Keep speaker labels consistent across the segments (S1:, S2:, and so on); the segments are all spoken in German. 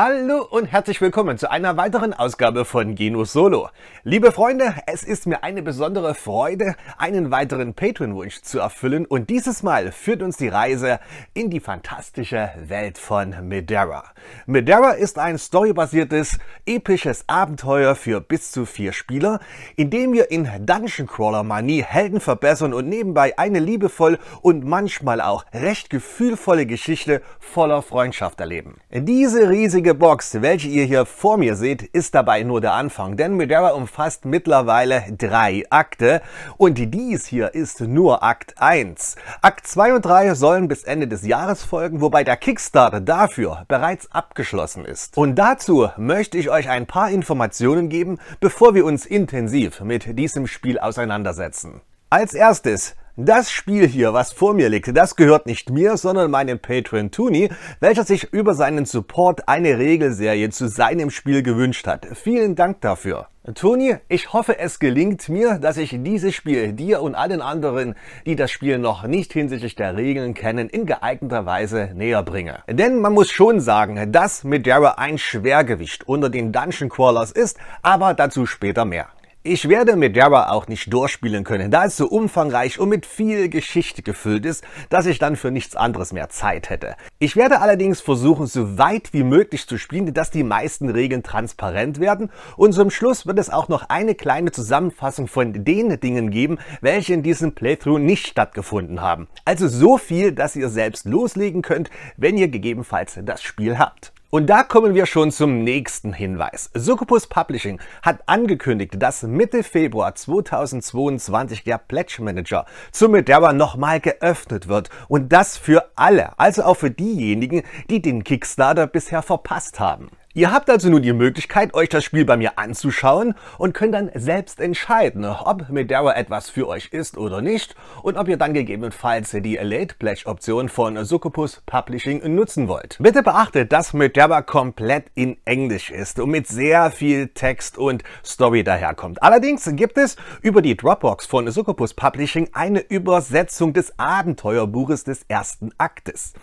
S1: Hallo und herzlich willkommen zu einer weiteren Ausgabe von Genus Solo. Liebe Freunde, es ist mir eine besondere Freude, einen weiteren Patreon-Wunsch zu erfüllen und dieses Mal führt uns die Reise in die fantastische Welt von Madeira. Madeira ist ein storybasiertes, episches Abenteuer für bis zu vier Spieler, in dem wir in Dungeon Crawler Manie Helden verbessern und nebenbei eine liebevoll und manchmal auch recht gefühlvolle Geschichte voller Freundschaft erleben. Diese riesige riesige Box, welche ihr hier vor mir seht, ist dabei nur der Anfang, denn Medera umfasst mittlerweile drei Akte und dies hier ist nur Akt 1. Akt 2 und 3 sollen bis Ende des Jahres folgen, wobei der Kickstarter dafür bereits abgeschlossen ist. Und dazu möchte ich euch ein paar Informationen geben, bevor wir uns intensiv mit diesem Spiel auseinandersetzen. Als erstes das Spiel hier, was vor mir liegt, das gehört nicht mir, sondern meinem Patron Toonie, welcher sich über seinen Support eine Regelserie zu seinem Spiel gewünscht hat. Vielen Dank dafür. Toni, ich hoffe, es gelingt mir, dass ich dieses Spiel dir und allen anderen, die das Spiel noch nicht hinsichtlich der Regeln kennen, in geeigneter Weise näher bringe. Denn man muss schon sagen, dass Medera ein Schwergewicht unter den Dungeon Crawlers ist, aber dazu später mehr. Ich werde mit Java auch nicht durchspielen können, da es so umfangreich und mit viel Geschichte gefüllt ist, dass ich dann für nichts anderes mehr Zeit hätte. Ich werde allerdings versuchen, so weit wie möglich zu spielen, dass die meisten Regeln transparent werden und zum Schluss wird es auch noch eine kleine Zusammenfassung von den Dingen geben, welche in diesem Playthrough nicht stattgefunden haben. Also so viel, dass ihr selbst loslegen könnt, wenn ihr gegebenenfalls das Spiel habt. Und da kommen wir schon zum nächsten Hinweis. Succubus Publishing hat angekündigt, dass Mitte Februar 2022 der Pledge Manager zum Minerva nochmal geöffnet wird. Und das für alle, also auch für diejenigen, die den Kickstarter bisher verpasst haben. Ihr habt also nun die Möglichkeit, euch das Spiel bei mir anzuschauen und könnt dann selbst entscheiden, ob Medera etwas für euch ist oder nicht und ob ihr dann gegebenenfalls die Late Pledge Option von Succubus Publishing nutzen wollt. Bitte beachtet, dass Medera komplett in Englisch ist und mit sehr viel Text und Story daherkommt. Allerdings gibt es über die Dropbox von Succubus Publishing eine Übersetzung des Abenteuerbuches des ersten Aktes.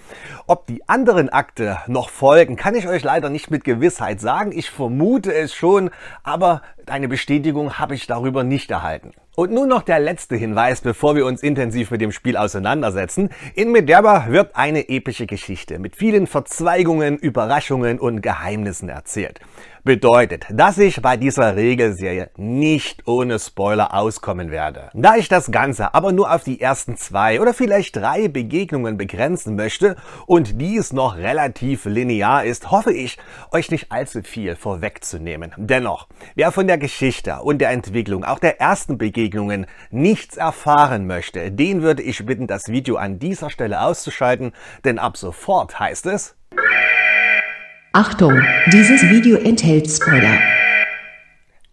S1: Ob die anderen Akte noch folgen, kann ich euch leider nicht mit Gewissheit sagen. Ich vermute es schon, aber eine Bestätigung habe ich darüber nicht erhalten. Und nun noch der letzte Hinweis, bevor wir uns intensiv mit dem Spiel auseinandersetzen. In Miderba wird eine epische Geschichte mit vielen Verzweigungen, Überraschungen und Geheimnissen erzählt. Bedeutet, dass ich bei dieser Regelserie nicht ohne Spoiler auskommen werde. Da ich das Ganze aber nur auf die ersten zwei oder vielleicht drei Begegnungen begrenzen möchte und dies noch relativ linear ist, hoffe ich, euch nicht allzu viel vorwegzunehmen. Dennoch, wer von der Geschichte und der Entwicklung auch der ersten Begegnungen nichts erfahren möchte, den würde ich bitten, das Video an dieser Stelle auszuschalten, denn ab sofort heißt es... Achtung,
S2: dieses Video enthält Spoiler.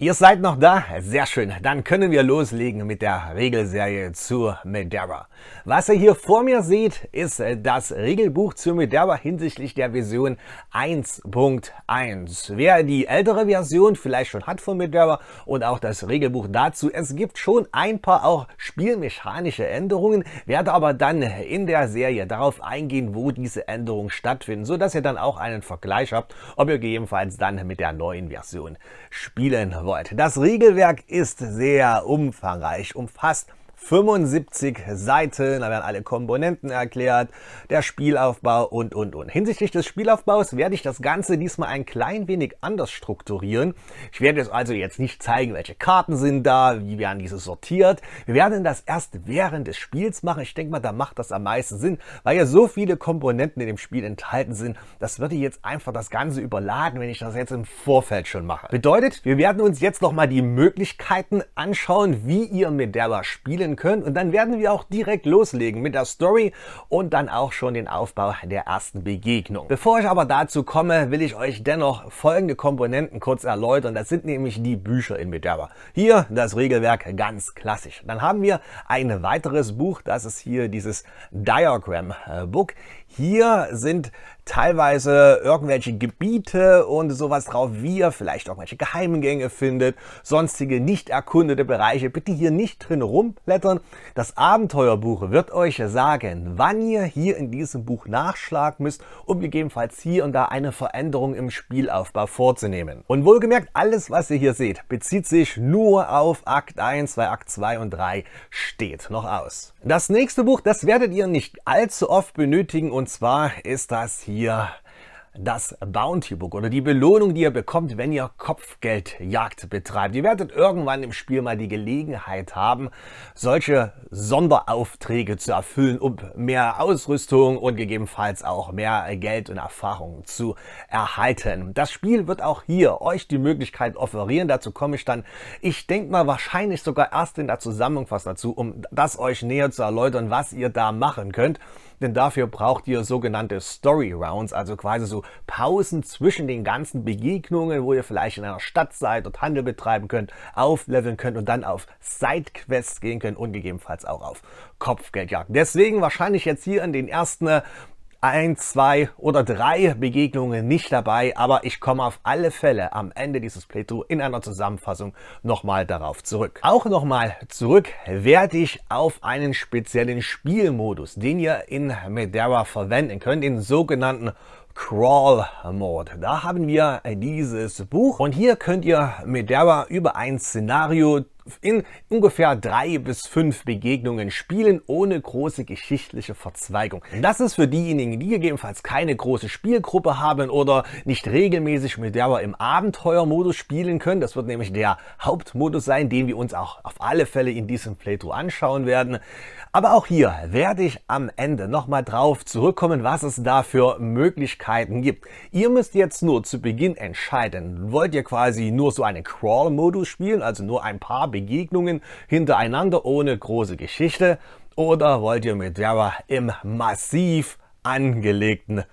S1: Ihr seid noch da? Sehr schön. Dann können wir loslegen mit der Regelserie zu Minerva. Was ihr hier vor mir seht, ist äh, das Regelbuch zu Minerva hinsichtlich der Version 1.1. Wer die ältere Version vielleicht schon hat von Minerva und auch das Regelbuch dazu, es gibt schon ein paar auch spielmechanische Änderungen, werde aber dann in der Serie darauf eingehen, wo diese Änderungen stattfinden, sodass ihr dann auch einen Vergleich habt, ob ihr gegebenenfalls dann mit der neuen Version spielen wollt. Arbeit. Das Regelwerk ist sehr umfangreich, umfasst 75 Seiten, da werden alle Komponenten erklärt, der Spielaufbau und, und, und. Hinsichtlich des Spielaufbaus werde ich das Ganze diesmal ein klein wenig anders strukturieren. Ich werde es also jetzt nicht zeigen, welche Karten sind da, wie werden diese sortiert. Wir werden das erst während des Spiels machen. Ich denke mal, da macht das am meisten Sinn, weil ja so viele Komponenten in dem Spiel enthalten sind. Das würde jetzt einfach das Ganze überladen, wenn ich das jetzt im Vorfeld schon mache. Bedeutet, wir werden uns jetzt nochmal die Möglichkeiten anschauen, wie ihr mit der Spielen werden könnt. Und dann werden wir auch direkt loslegen mit der Story und dann auch schon den Aufbau der ersten Begegnung. Bevor ich aber dazu komme, will ich euch dennoch folgende Komponenten kurz erläutern. Das sind nämlich die Bücher in Minerva. Hier das Regelwerk ganz klassisch. Dann haben wir ein weiteres Buch, das ist hier dieses Diagram äh, Book. Hier sind teilweise irgendwelche Gebiete und sowas drauf, wie ihr vielleicht irgendwelche Geheimgänge findet, sonstige nicht erkundete Bereiche. Bitte hier nicht drin rumblättern. Das Abenteuerbuch wird euch sagen, wann ihr hier in diesem Buch nachschlagen müsst, um gegebenenfalls hier und da eine Veränderung im Spielaufbau vorzunehmen. Und wohlgemerkt, alles, was ihr hier seht, bezieht sich nur auf Akt 1, weil Akt 2 und 3 steht noch aus. Das nächste Buch, das werdet ihr nicht allzu oft benötigen und zwar ist das hier hier das Bounty Book oder die Belohnung, die ihr bekommt, wenn ihr Kopfgeldjagd betreibt. Ihr werdet irgendwann im Spiel mal die Gelegenheit haben, solche Sonderaufträge zu erfüllen, um mehr Ausrüstung und gegebenenfalls auch mehr Geld und Erfahrung zu erhalten. Das Spiel wird auch hier euch die Möglichkeit offerieren. Dazu komme ich dann, ich denke mal, wahrscheinlich sogar erst in der Zusammenfassung dazu, um das euch näher zu erläutern, was ihr da machen könnt denn dafür braucht ihr sogenannte Story Rounds, also quasi so Pausen zwischen den ganzen Begegnungen, wo ihr vielleicht in einer Stadt seid und Handel betreiben könnt, aufleveln könnt und dann auf Sidequests gehen könnt und gegebenenfalls auch auf Kopfgeldjagd. Deswegen wahrscheinlich jetzt hier in den ersten ein, zwei oder drei Begegnungen nicht dabei, aber ich komme auf alle Fälle am Ende dieses Playthrough in einer Zusammenfassung nochmal darauf zurück. Auch nochmal zurück werde ich auf einen speziellen Spielmodus, den ihr in Madeira verwenden könnt, den sogenannten Crawl Mode. Da haben wir dieses Buch und hier könnt ihr Madeira über ein Szenario in ungefähr drei bis fünf Begegnungen spielen, ohne große geschichtliche Verzweigung. Das ist für diejenigen, die gegebenenfalls keine große Spielgruppe haben oder nicht regelmäßig mit der wir im Abenteuermodus spielen können. Das wird nämlich der Hauptmodus sein, den wir uns auch auf alle Fälle in diesem Playthrough anschauen werden. Aber auch hier werde ich am Ende nochmal drauf zurückkommen, was es da für Möglichkeiten gibt. Ihr müsst jetzt nur zu Beginn entscheiden, wollt ihr quasi nur so einen Crawl-Modus spielen, also nur ein paar Begegnungen hintereinander ohne große Geschichte? Oder wollt ihr mit Java im massiv angelegten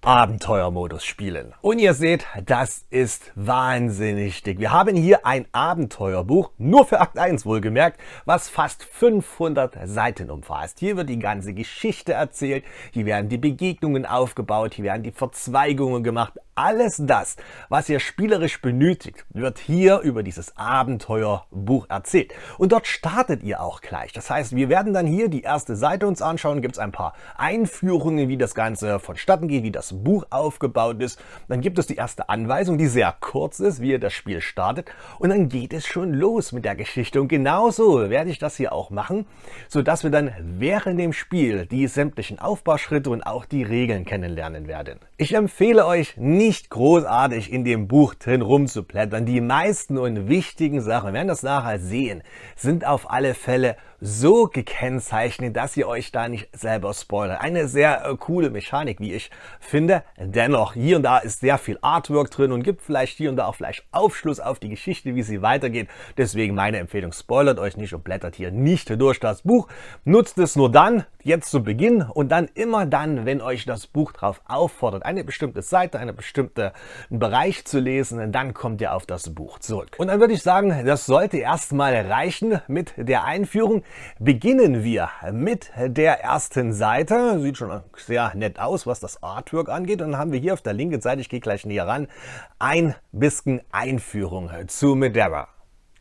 S1: Abenteuermodus spielen. Und ihr seht, das ist wahnsinnig dick. Wir haben hier ein Abenteuerbuch, nur für Akt 1 wohlgemerkt, was fast 500 Seiten umfasst. Hier wird die ganze Geschichte erzählt, hier werden die Begegnungen aufgebaut, hier werden die Verzweigungen gemacht. Alles das, was ihr spielerisch benötigt, wird hier über dieses Abenteuerbuch erzählt. Und dort startet ihr auch gleich. Das heißt, wir werden dann hier die erste Seite uns anschauen, gibt es ein paar Einführungen, wie das Ganze vonstatten geht, wie das Buch aufgebaut ist. Dann gibt es die erste Anweisung, die sehr kurz ist, wie ihr das Spiel startet. Und dann geht es schon los mit der Geschichte. Und genauso werde ich das hier auch machen, so dass wir dann während dem Spiel die sämtlichen Aufbauschritte und auch die Regeln kennenlernen werden. Ich empfehle euch nicht großartig in dem Buch drin rumzuplättern. Die meisten und wichtigen Sachen, wir werden das nachher sehen, sind auf alle Fälle so gekennzeichnet, dass ihr euch da nicht selber spoilert. Eine sehr äh, coole Mechanik, wie ich finde. Dennoch, hier und da ist sehr viel Artwork drin und gibt vielleicht hier und da auch vielleicht Aufschluss auf die Geschichte, wie sie weitergeht. Deswegen meine Empfehlung, spoilert euch nicht und blättert hier nicht durch das Buch. Nutzt es nur dann, jetzt zu Beginn und dann immer dann, wenn euch das Buch drauf auffordert eine bestimmte Seite, einen bestimmten Bereich zu lesen, und dann kommt ihr auf das Buch zurück. Und dann würde ich sagen, das sollte erstmal reichen mit der Einführung. Beginnen wir mit der ersten Seite. Sieht schon sehr nett aus, was das Artwork angeht. Und dann haben wir hier auf der linken Seite, ich gehe gleich näher ran, ein bisschen Einführung zu Medeva.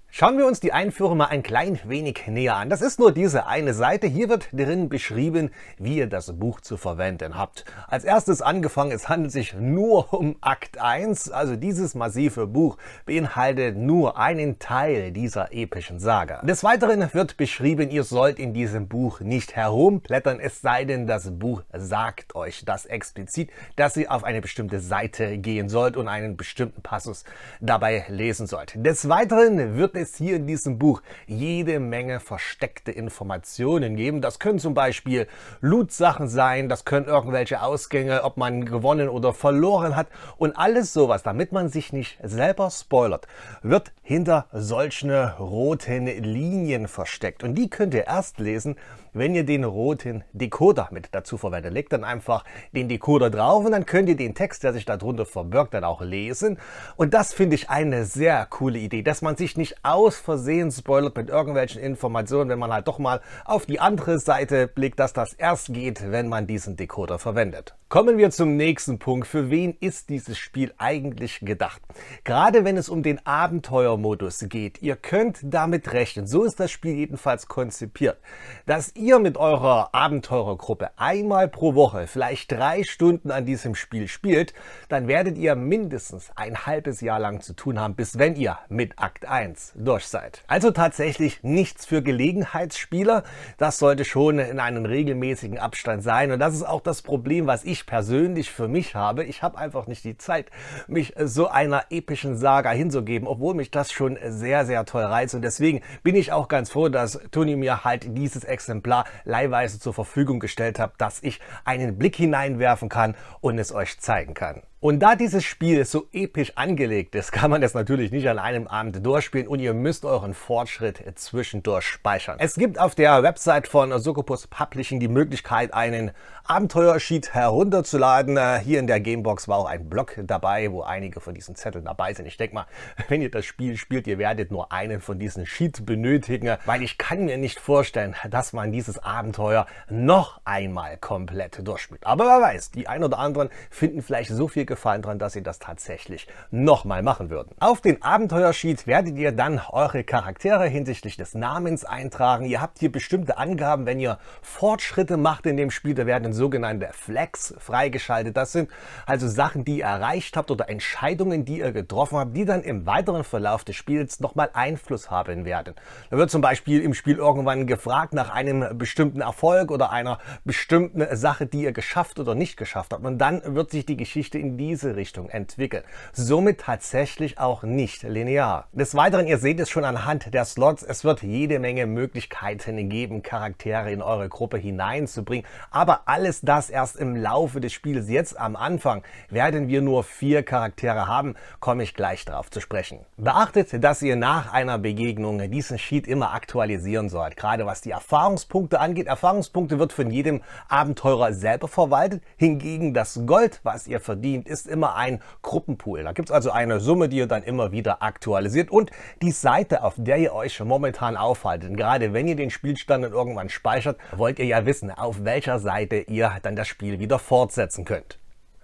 S1: Schauen wir uns die Einführung mal ein klein wenig näher an. Das ist nur diese eine Seite. Hier wird drin beschrieben, wie ihr das Buch zu verwenden habt. Als erstes angefangen, es handelt sich nur um Akt 1. Also dieses massive Buch beinhaltet nur einen Teil dieser epischen Sage. Des Weiteren wird beschrieben, ihr sollt in diesem Buch nicht herumblättern, es sei denn, das Buch sagt euch das explizit, dass ihr auf eine bestimmte Seite gehen sollt und einen bestimmten Passus dabei lesen sollt. Des Weiteren wird es hier in diesem Buch jede Menge versteckte Informationen geben. Das können zum Beispiel Loot-Sachen sein, das können irgendwelche Ausgänge, ob man gewonnen oder verloren hat und alles sowas, damit man sich nicht selber spoilert, wird hinter solchen roten Linien versteckt. Und die könnt ihr erst lesen, wenn ihr den roten Decoder mit dazu verwendet. Legt dann einfach den Decoder drauf und dann könnt ihr den Text, der sich darunter verbirgt, dann auch lesen. Und das finde ich eine sehr coole Idee, dass man sich nicht aus Versehen spoilert mit irgendwelchen Informationen, wenn man halt doch mal auf die andere Seite blickt, dass das erst geht, wenn man diesen Decoder verwendet. Kommen wir zum nächsten Punkt. Für wen ist dieses Spiel eigentlich gedacht? Gerade wenn es um den Abenteuermodus geht. Ihr könnt damit rechnen. So ist das Spiel jedenfalls konzipiert. Dass ihr mit eurer Abenteurergruppe einmal pro Woche vielleicht drei Stunden an diesem Spiel spielt, dann werdet ihr mindestens ein halbes Jahr lang zu tun haben, bis wenn ihr mit Akt 1 durch seid. Also tatsächlich nichts für Gelegenheitsspieler. Das sollte schon in einem regelmäßigen Abstand sein. Und das ist auch das Problem, was ich ich persönlich für mich habe. Ich habe einfach nicht die Zeit, mich äh, so einer epischen Saga hinzugeben, obwohl mich das schon sehr, sehr toll reizt. Und deswegen bin ich auch ganz froh, dass Toni mir halt dieses Exemplar leihweise zur Verfügung gestellt hat, dass ich einen Blick hineinwerfen kann und es euch zeigen kann. Und da dieses Spiel so episch angelegt ist, kann man das natürlich nicht an einem Abend durchspielen und ihr müsst euren Fortschritt zwischendurch speichern. Es gibt auf der Website von Sokopus Publishing die Möglichkeit, einen Abenteuersheet herunterzuladen. Äh, hier in der Gamebox war auch ein Blog dabei, wo einige von diesen Zetteln dabei sind. Ich denke mal, wenn ihr das Spiel spielt, ihr werdet nur einen von diesen Sheet benötigen, weil ich kann mir nicht vorstellen, dass man dieses Abenteuer noch einmal komplett durchspielt. Aber wer weiß, die ein oder anderen finden vielleicht so viel Gefallen dran, dass sie das tatsächlich nochmal machen würden. Auf den Abenteuersheet werdet ihr dann eure Charaktere hinsichtlich des Namens eintragen. Ihr habt hier bestimmte Angaben, wenn ihr Fortschritte macht in dem Spiel, da werden sogenannte Flex freigeschaltet. Das sind also Sachen, die ihr erreicht habt oder Entscheidungen, die ihr getroffen habt, die dann im weiteren Verlauf des Spiels nochmal Einfluss haben werden. Da wird zum Beispiel im Spiel irgendwann gefragt nach einem bestimmten Erfolg oder einer bestimmten Sache, die ihr geschafft oder nicht geschafft habt. Und dann wird sich die Geschichte in diese Richtung entwickelt. Somit tatsächlich auch nicht linear. Des Weiteren, ihr seht es schon anhand der Slots, es wird jede Menge Möglichkeiten geben, Charaktere in eure Gruppe hineinzubringen. Aber alles das erst im Laufe des Spiels. Jetzt am Anfang werden wir nur vier Charaktere haben, komme ich gleich darauf zu sprechen. Beachtet, dass ihr nach einer Begegnung diesen Sheet immer aktualisieren sollt, gerade was die Erfahrungspunkte angeht. Erfahrungspunkte wird von jedem Abenteurer selber verwaltet, hingegen das Gold, was ihr verdient, ist immer ein Gruppenpool. Da gibt es also eine Summe, die ihr dann immer wieder aktualisiert und die Seite, auf der ihr euch momentan aufhaltet. gerade wenn ihr den Spielstand dann irgendwann speichert, wollt ihr ja wissen, auf welcher Seite ihr dann das Spiel wieder fortsetzen könnt.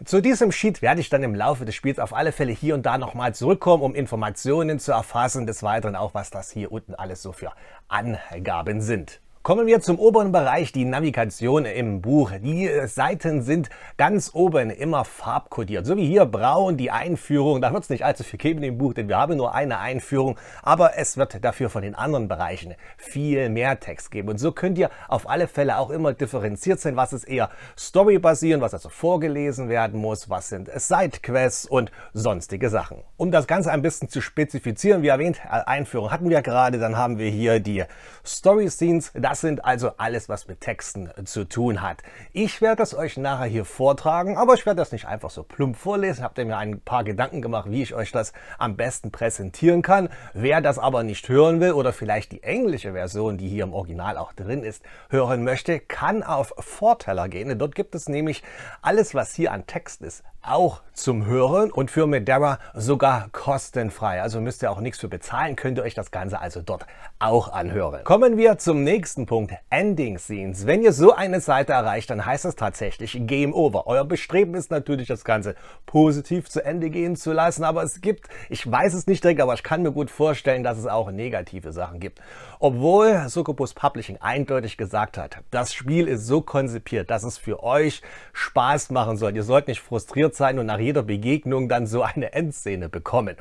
S1: Zu diesem Sheet werde ich dann im Laufe des Spiels auf alle Fälle hier und da nochmal zurückkommen, um Informationen zu erfassen, des Weiteren auch, was das hier unten alles so für Angaben sind. Kommen wir zum oberen Bereich, die Navigation im Buch. Die äh, Seiten sind ganz oben immer farbkodiert. So wie hier braun die Einführung. Da wird es nicht allzu viel geben im Buch, denn wir haben nur eine Einführung. Aber es wird dafür von den anderen Bereichen viel mehr Text geben. Und so könnt ihr auf alle Fälle auch immer differenziert sein, was ist eher storybasierend, was also vorgelesen werden muss, was sind Sidequests und sonstige Sachen. Um das Ganze ein bisschen zu spezifizieren, wie erwähnt, Einführung hatten wir gerade. Dann haben wir hier die Story Scenes. Das das sind also alles, was mit Texten äh, zu tun hat. Ich werde das euch nachher hier vortragen, aber ich werde das nicht einfach so plump vorlesen. Habt ihr mir ein paar Gedanken gemacht, wie ich euch das am besten präsentieren kann. Wer das aber nicht hören will oder vielleicht die englische Version, die hier im Original auch drin ist, hören möchte, kann auf Vorteller gehen. Dort gibt es nämlich alles, was hier an Text ist, auch zum Hören und für Medera sogar kostenfrei. Also müsst ihr auch nichts für bezahlen, könnt ihr euch das Ganze also dort auch anhören. Kommen wir zum nächsten Punkt, Ending Scenes. Wenn ihr so eine Seite erreicht, dann heißt das tatsächlich Game Over. Euer Bestreben ist natürlich, das Ganze positiv zu Ende gehen zu lassen, aber es gibt, ich weiß es nicht direkt, aber ich kann mir gut vorstellen, dass es auch negative Sachen gibt. Obwohl Succubus Publishing eindeutig gesagt hat, das Spiel ist so konzipiert, dass es für euch Spaß machen soll. Ihr sollt nicht frustriert motiviert sein und nach jeder Begegnung dann so eine Endszene bekommen.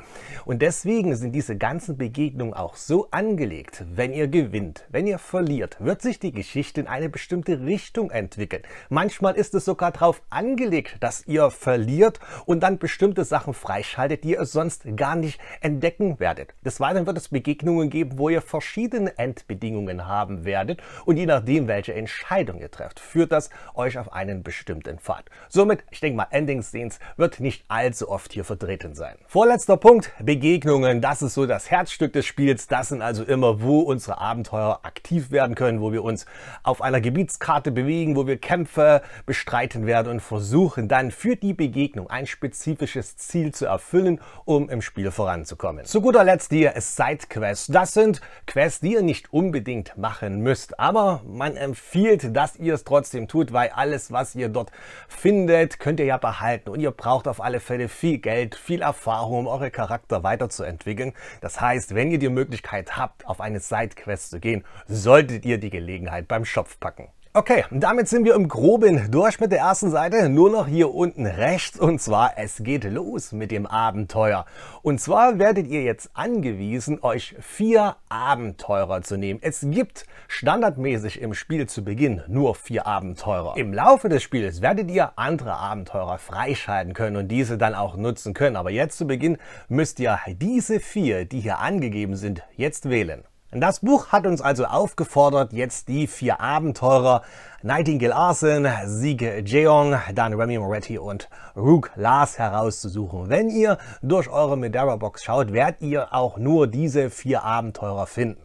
S1: Und deswegen sind diese ganzen Begegnungen auch so angelegt. Wenn ihr gewinnt, wenn ihr verliert, wird sich die Geschichte in eine bestimmte Richtung entwickeln. Manchmal ist es sogar darauf angelegt, dass ihr verliert und dann bestimmte Sachen freischaltet, die ihr sonst gar nicht entdecken werdet. Des Weiteren wird es Begegnungen geben, wo ihr verschiedene Endbedingungen haben werdet und je nachdem, welche Entscheidung ihr trefft, führt das euch auf einen bestimmten Pfad. Somit, ich denke mal, Endings sehen Saiyajins wird nicht allzu oft hier vertreten sein. Vorletzter Punkt, Begegnungen. Das ist so das Herzstück des Spiels. Das sind also immer, wo unsere Abenteuer aktiv werden können, wo wir uns auf einer Gebietskarte bewegen, wo wir Kämpfe bestreiten werden und versuchen dann für die Begegnung ein spezifisches Ziel zu erfüllen, um im Spiel voranzukommen. Zu guter Letzt die Sidequests. Das sind Quests, die ihr nicht unbedingt machen müsst, aber man empfiehlt, dass ihr es trotzdem tut, weil alles, was ihr dort findet, könnt ihr ja behalten und ihr braucht auf alle Fälle viel Geld, viel Erfahrung, um eure Charakter weiterzuentwickeln. Das heißt, wenn ihr die Möglichkeit habt, auf eine Sidequest zu gehen, solltet ihr die Gelegenheit beim Schopf packen. Okay, damit sind wir im Groben durch mit der ersten Seite, nur noch hier unten rechts und zwar es geht los mit dem Abenteuer. Und zwar werdet ihr jetzt angewiesen, euch vier Abenteurer zu nehmen. Es gibt standardmäßig im Spiel zu Beginn nur vier Abenteurer. Im Laufe des Spiels werdet ihr andere Abenteurer freischalten können und diese dann auch nutzen können. Aber jetzt zu Beginn müsst ihr diese vier, die hier angegeben sind, jetzt wählen. Das Buch hat uns also aufgefordert, jetzt die vier Abenteurer Nightingale Arsen, Siege Jeong, dann Remy Moretti und Rook Lars herauszusuchen. Wenn ihr durch eure Medera Box schaut, werdet ihr auch nur diese vier Abenteurer finden.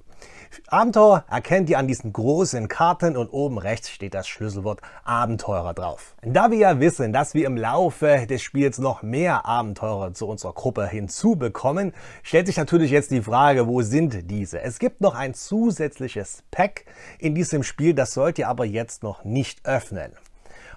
S1: Abenteurer erkennt ihr an diesen großen Karten und oben rechts steht das Schlüsselwort Abenteurer drauf. Da wir ja wissen, dass wir im Laufe des Spiels noch mehr Abenteurer zu unserer Gruppe hinzubekommen, stellt sich natürlich jetzt die Frage, wo sind diese? Es gibt noch ein zusätzliches Pack in diesem Spiel, das sollt ihr aber jetzt noch nicht öffnen.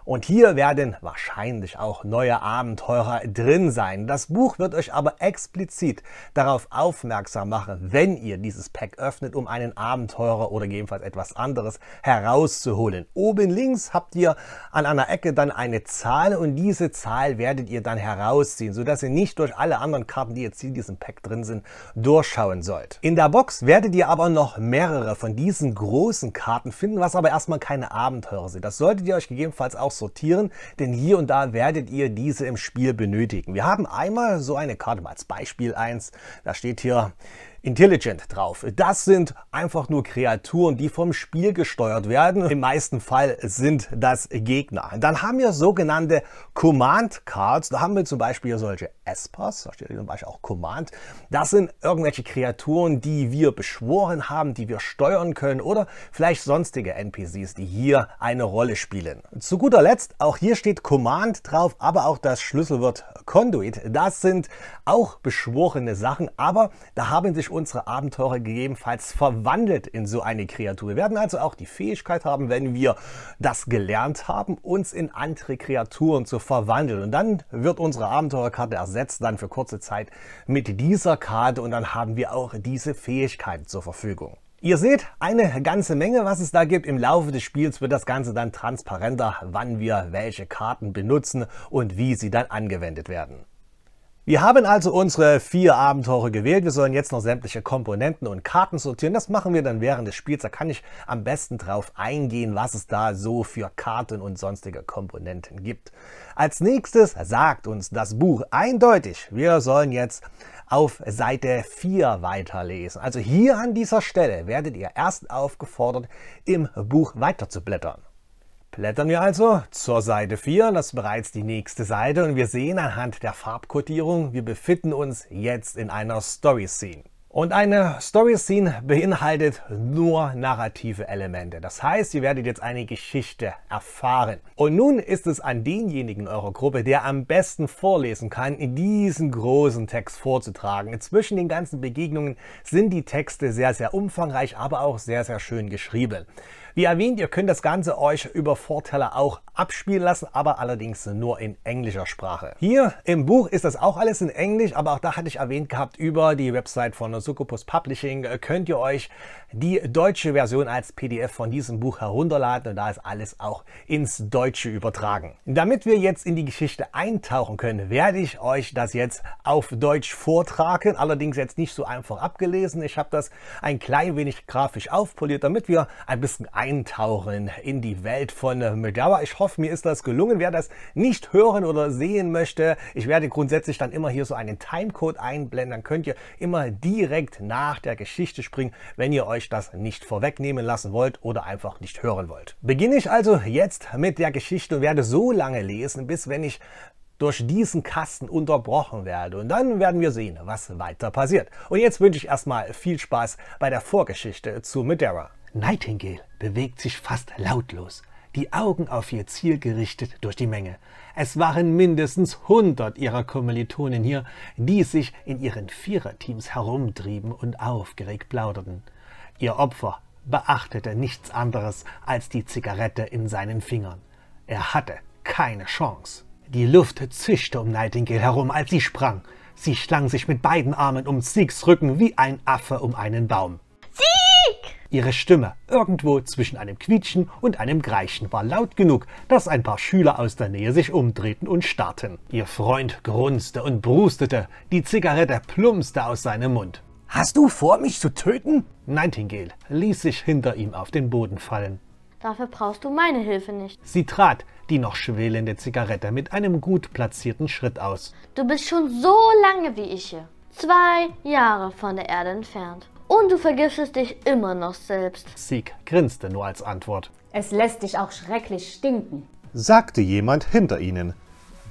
S1: Und hier werden wahrscheinlich auch neue Abenteurer drin sein. Das Buch wird euch aber explizit darauf aufmerksam machen, wenn ihr dieses Pack öffnet, um einen Abenteurer oder jedenfalls etwas anderes herauszuholen. Oben links habt ihr an einer Ecke dann eine Zahl und diese Zahl werdet ihr dann herausziehen, sodass ihr nicht durch alle anderen Karten, die jetzt in diesem Pack drin sind, durchschauen sollt. In der Box werdet ihr aber noch mehrere von diesen großen Karten finden, was aber erstmal keine Abenteurer sind. Das solltet ihr euch gegebenenfalls auch auch sortieren, denn hier und da werdet ihr diese im Spiel benötigen. Wir haben einmal so eine Karte mal als Beispiel eins. Da steht hier Intelligent drauf. Das sind einfach nur Kreaturen, die vom Spiel gesteuert werden. Im meisten Fall sind das Gegner. Dann haben wir sogenannte Command Cards. Da haben wir zum Beispiel solche Espers, da steht zum Beispiel auch Command. Das sind irgendwelche Kreaturen, die wir beschworen haben, die wir steuern können oder vielleicht sonstige NPCs, die hier eine Rolle spielen. Zu guter Letzt, auch hier steht Command drauf, aber auch das Schlüsselwort Conduit. Das sind auch beschworene Sachen, aber da haben sich unsere Abenteurer gegebenenfalls verwandelt in so eine Kreatur. Wir werden also auch die Fähigkeit haben, wenn wir das gelernt haben, uns in andere Kreaturen zu verwandeln. Und dann wird unsere Abenteurerkarte ersetzt, dann für kurze Zeit mit dieser Karte und dann haben wir auch diese Fähigkeiten zur Verfügung. Ihr seht eine ganze Menge, was es da gibt. Im Laufe des Spiels wird das Ganze dann transparenter, wann wir welche Karten benutzen und wie sie dann angewendet werden. Wir haben also unsere vier Abenteurer gewählt. Wir sollen jetzt noch sämtliche Komponenten und Karten sortieren. Das machen wir dann während des Spiels. Da kann ich am besten drauf eingehen, was es da so für Karten und sonstige Komponenten gibt. Als nächstes sagt uns das Buch eindeutig, wir sollen jetzt auf Seite 4 weiterlesen. Also hier an dieser Stelle werdet ihr erst aufgefordert, im Buch weiterzublättern. Blättern wir also zur Seite 4, das ist bereits die nächste Seite und wir sehen anhand der Farbkodierung, wir befinden uns jetzt in einer Story Scene. Und eine Story Scene beinhaltet nur narrative Elemente. Das heißt, ihr werdet jetzt eine Geschichte erfahren. Und nun ist es an denjenigen eurer Gruppe, der am besten vorlesen kann, diesen großen Text vorzutragen. Zwischen den ganzen Begegnungen sind die Texte sehr, sehr umfangreich, aber auch sehr, sehr schön geschrieben. Wie erwähnt, ihr könnt das Ganze euch über Vorteile auch abspielen lassen, aber allerdings nur in englischer Sprache. Hier im Buch ist das auch alles in Englisch, aber auch da hatte ich erwähnt gehabt, über die Website von Succubus Publishing äh, könnt ihr euch die deutsche Version als PDF von diesem Buch herunterladen und da ist alles auch ins Deutsche übertragen. Damit wir jetzt in die Geschichte eintauchen können, werde ich euch das jetzt auf Deutsch vortragen, allerdings jetzt nicht so einfach abgelesen. Ich habe das ein klein wenig grafisch aufpoliert, damit wir ein bisschen eintauchen in die Welt von Megawa. Ich hoffe, mir ist das gelungen. Wer das nicht hören oder sehen möchte, ich werde grundsätzlich dann immer hier so einen Timecode einblenden. Dann könnt ihr immer direkt nach der Geschichte springen, wenn ihr euch das nicht vorwegnehmen lassen wollt oder einfach nicht hören wollt. Beginne ich also jetzt mit der Geschichte und werde so lange lesen, bis wenn ich durch diesen Kasten unterbrochen werde. Und dann werden wir sehen, was weiter passiert. Und jetzt wünsche ich erstmal viel Spaß bei der Vorgeschichte zu Madeira. Nightingale bewegt sich fast lautlos, die Augen auf ihr Ziel gerichtet durch die Menge. Es waren mindestens hundert ihrer Kommilitonen hier, die sich in ihren Viererteams herumtrieben und aufgeregt plauderten. Ihr Opfer beachtete nichts anderes als die Zigarette in seinen Fingern. Er hatte keine Chance. Die Luft zischte um Nightingale herum, als sie sprang. Sie schlang sich mit beiden Armen um Siegs Rücken wie ein Affe um einen Baum. Ihre Stimme irgendwo zwischen einem Quietschen und einem Greichen war laut genug, dass ein paar Schüler aus der Nähe sich umdrehten und starrten. Ihr Freund grunzte und brustete, die Zigarette plumpste aus seinem Mund. Hast du vor, mich zu töten? Nightingale ließ sich hinter ihm auf den Boden fallen. Dafür brauchst du meine Hilfe nicht. Sie trat die noch schwelende Zigarette mit einem gut platzierten Schritt aus. Du bist schon so lange wie ich hier. Zwei Jahre von der Erde entfernt. Und du vergibst es dich immer noch selbst. Sieg grinste nur als Antwort. Es lässt dich auch schrecklich stinken, sagte jemand hinter ihnen.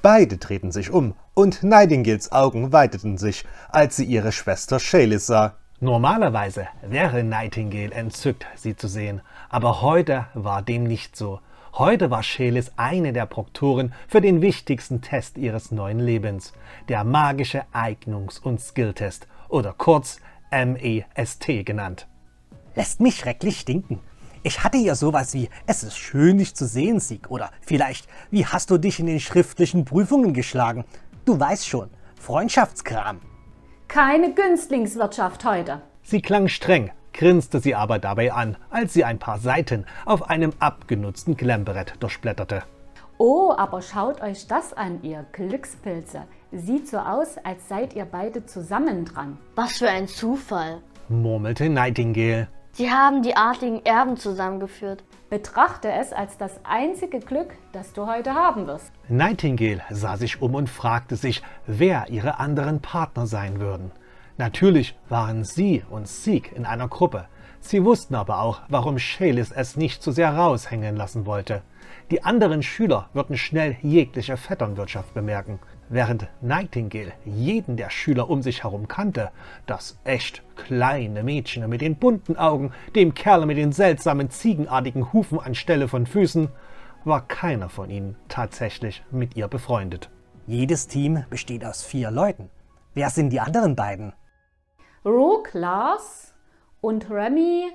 S1: Beide drehten sich um und Nightingales Augen weiteten sich, als sie ihre Schwester Shalis sah. Normalerweise wäre Nightingale entzückt, sie zu sehen, aber heute war dem nicht so. Heute war Scheles eine der Proktoren für den wichtigsten Test ihres neuen Lebens, der magische Eignungs- und Skilltest oder kurz M-E-S-T genannt. Lässt mich schrecklich stinken. Ich hatte ja sowas wie, es ist schön, dich zu sehen, Sieg, oder vielleicht, wie hast du dich in den schriftlichen Prüfungen geschlagen? Du weißt schon, Freundschaftskram.
S2: Keine Günstlingswirtschaft heute.
S1: Sie klang streng, grinste sie aber dabei an, als sie ein paar Seiten auf einem abgenutzten Klemmbrett durchblätterte.
S2: Oh, aber schaut euch das an, ihr Glückspilze. Sieht so aus, als seid ihr beide zusammen dran. Was für ein Zufall,
S1: murmelte Nightingale.
S2: Sie haben die adligen Erben zusammengeführt. Betrachte es als das einzige Glück, das du heute haben wirst.
S1: Nightingale sah sich um und fragte sich, wer ihre anderen Partner sein würden. Natürlich waren sie und Sieg in einer Gruppe. Sie wussten aber auch, warum Shalis es nicht zu sehr raushängen lassen wollte. Die anderen Schüler würden schnell jegliche Vetternwirtschaft bemerken. Während Nightingale jeden der Schüler um sich herum kannte, das echt kleine Mädchen mit den bunten Augen, dem Kerl mit den seltsamen ziegenartigen Hufen anstelle von Füßen, war keiner von ihnen tatsächlich mit ihr befreundet. Jedes Team besteht aus vier Leuten. Wer sind die anderen beiden?
S2: Rook Lars und Remy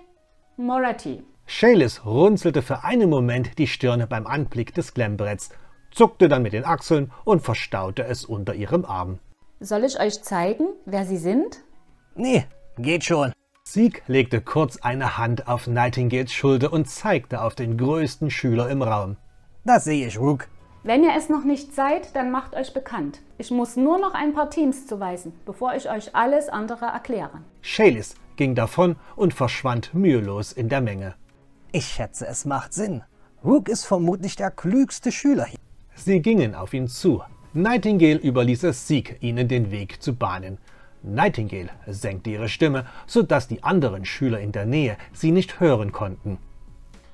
S1: Moretti. Shalis runzelte für einen Moment die Stirne beim Anblick des Klemmbretts zuckte dann mit den Achseln und verstaute es unter ihrem Arm.
S2: Soll ich euch zeigen, wer sie sind?
S1: Nee, geht schon. Sieg legte kurz eine Hand auf Nightingales Schulter und zeigte auf den größten Schüler im Raum. Das sehe ich, Rook.
S2: Wenn ihr es noch nicht seid, dann macht euch bekannt. Ich muss nur noch ein paar Teams zuweisen, bevor ich euch alles andere erkläre.
S1: Shalis ging davon und verschwand mühelos in der Menge. Ich schätze, es macht Sinn. Rook ist vermutlich der klügste Schüler hier. Sie gingen auf ihn zu. Nightingale überließ es Sieg, ihnen den Weg zu bahnen. Nightingale senkte ihre Stimme, sodass die anderen Schüler in der Nähe sie nicht hören konnten.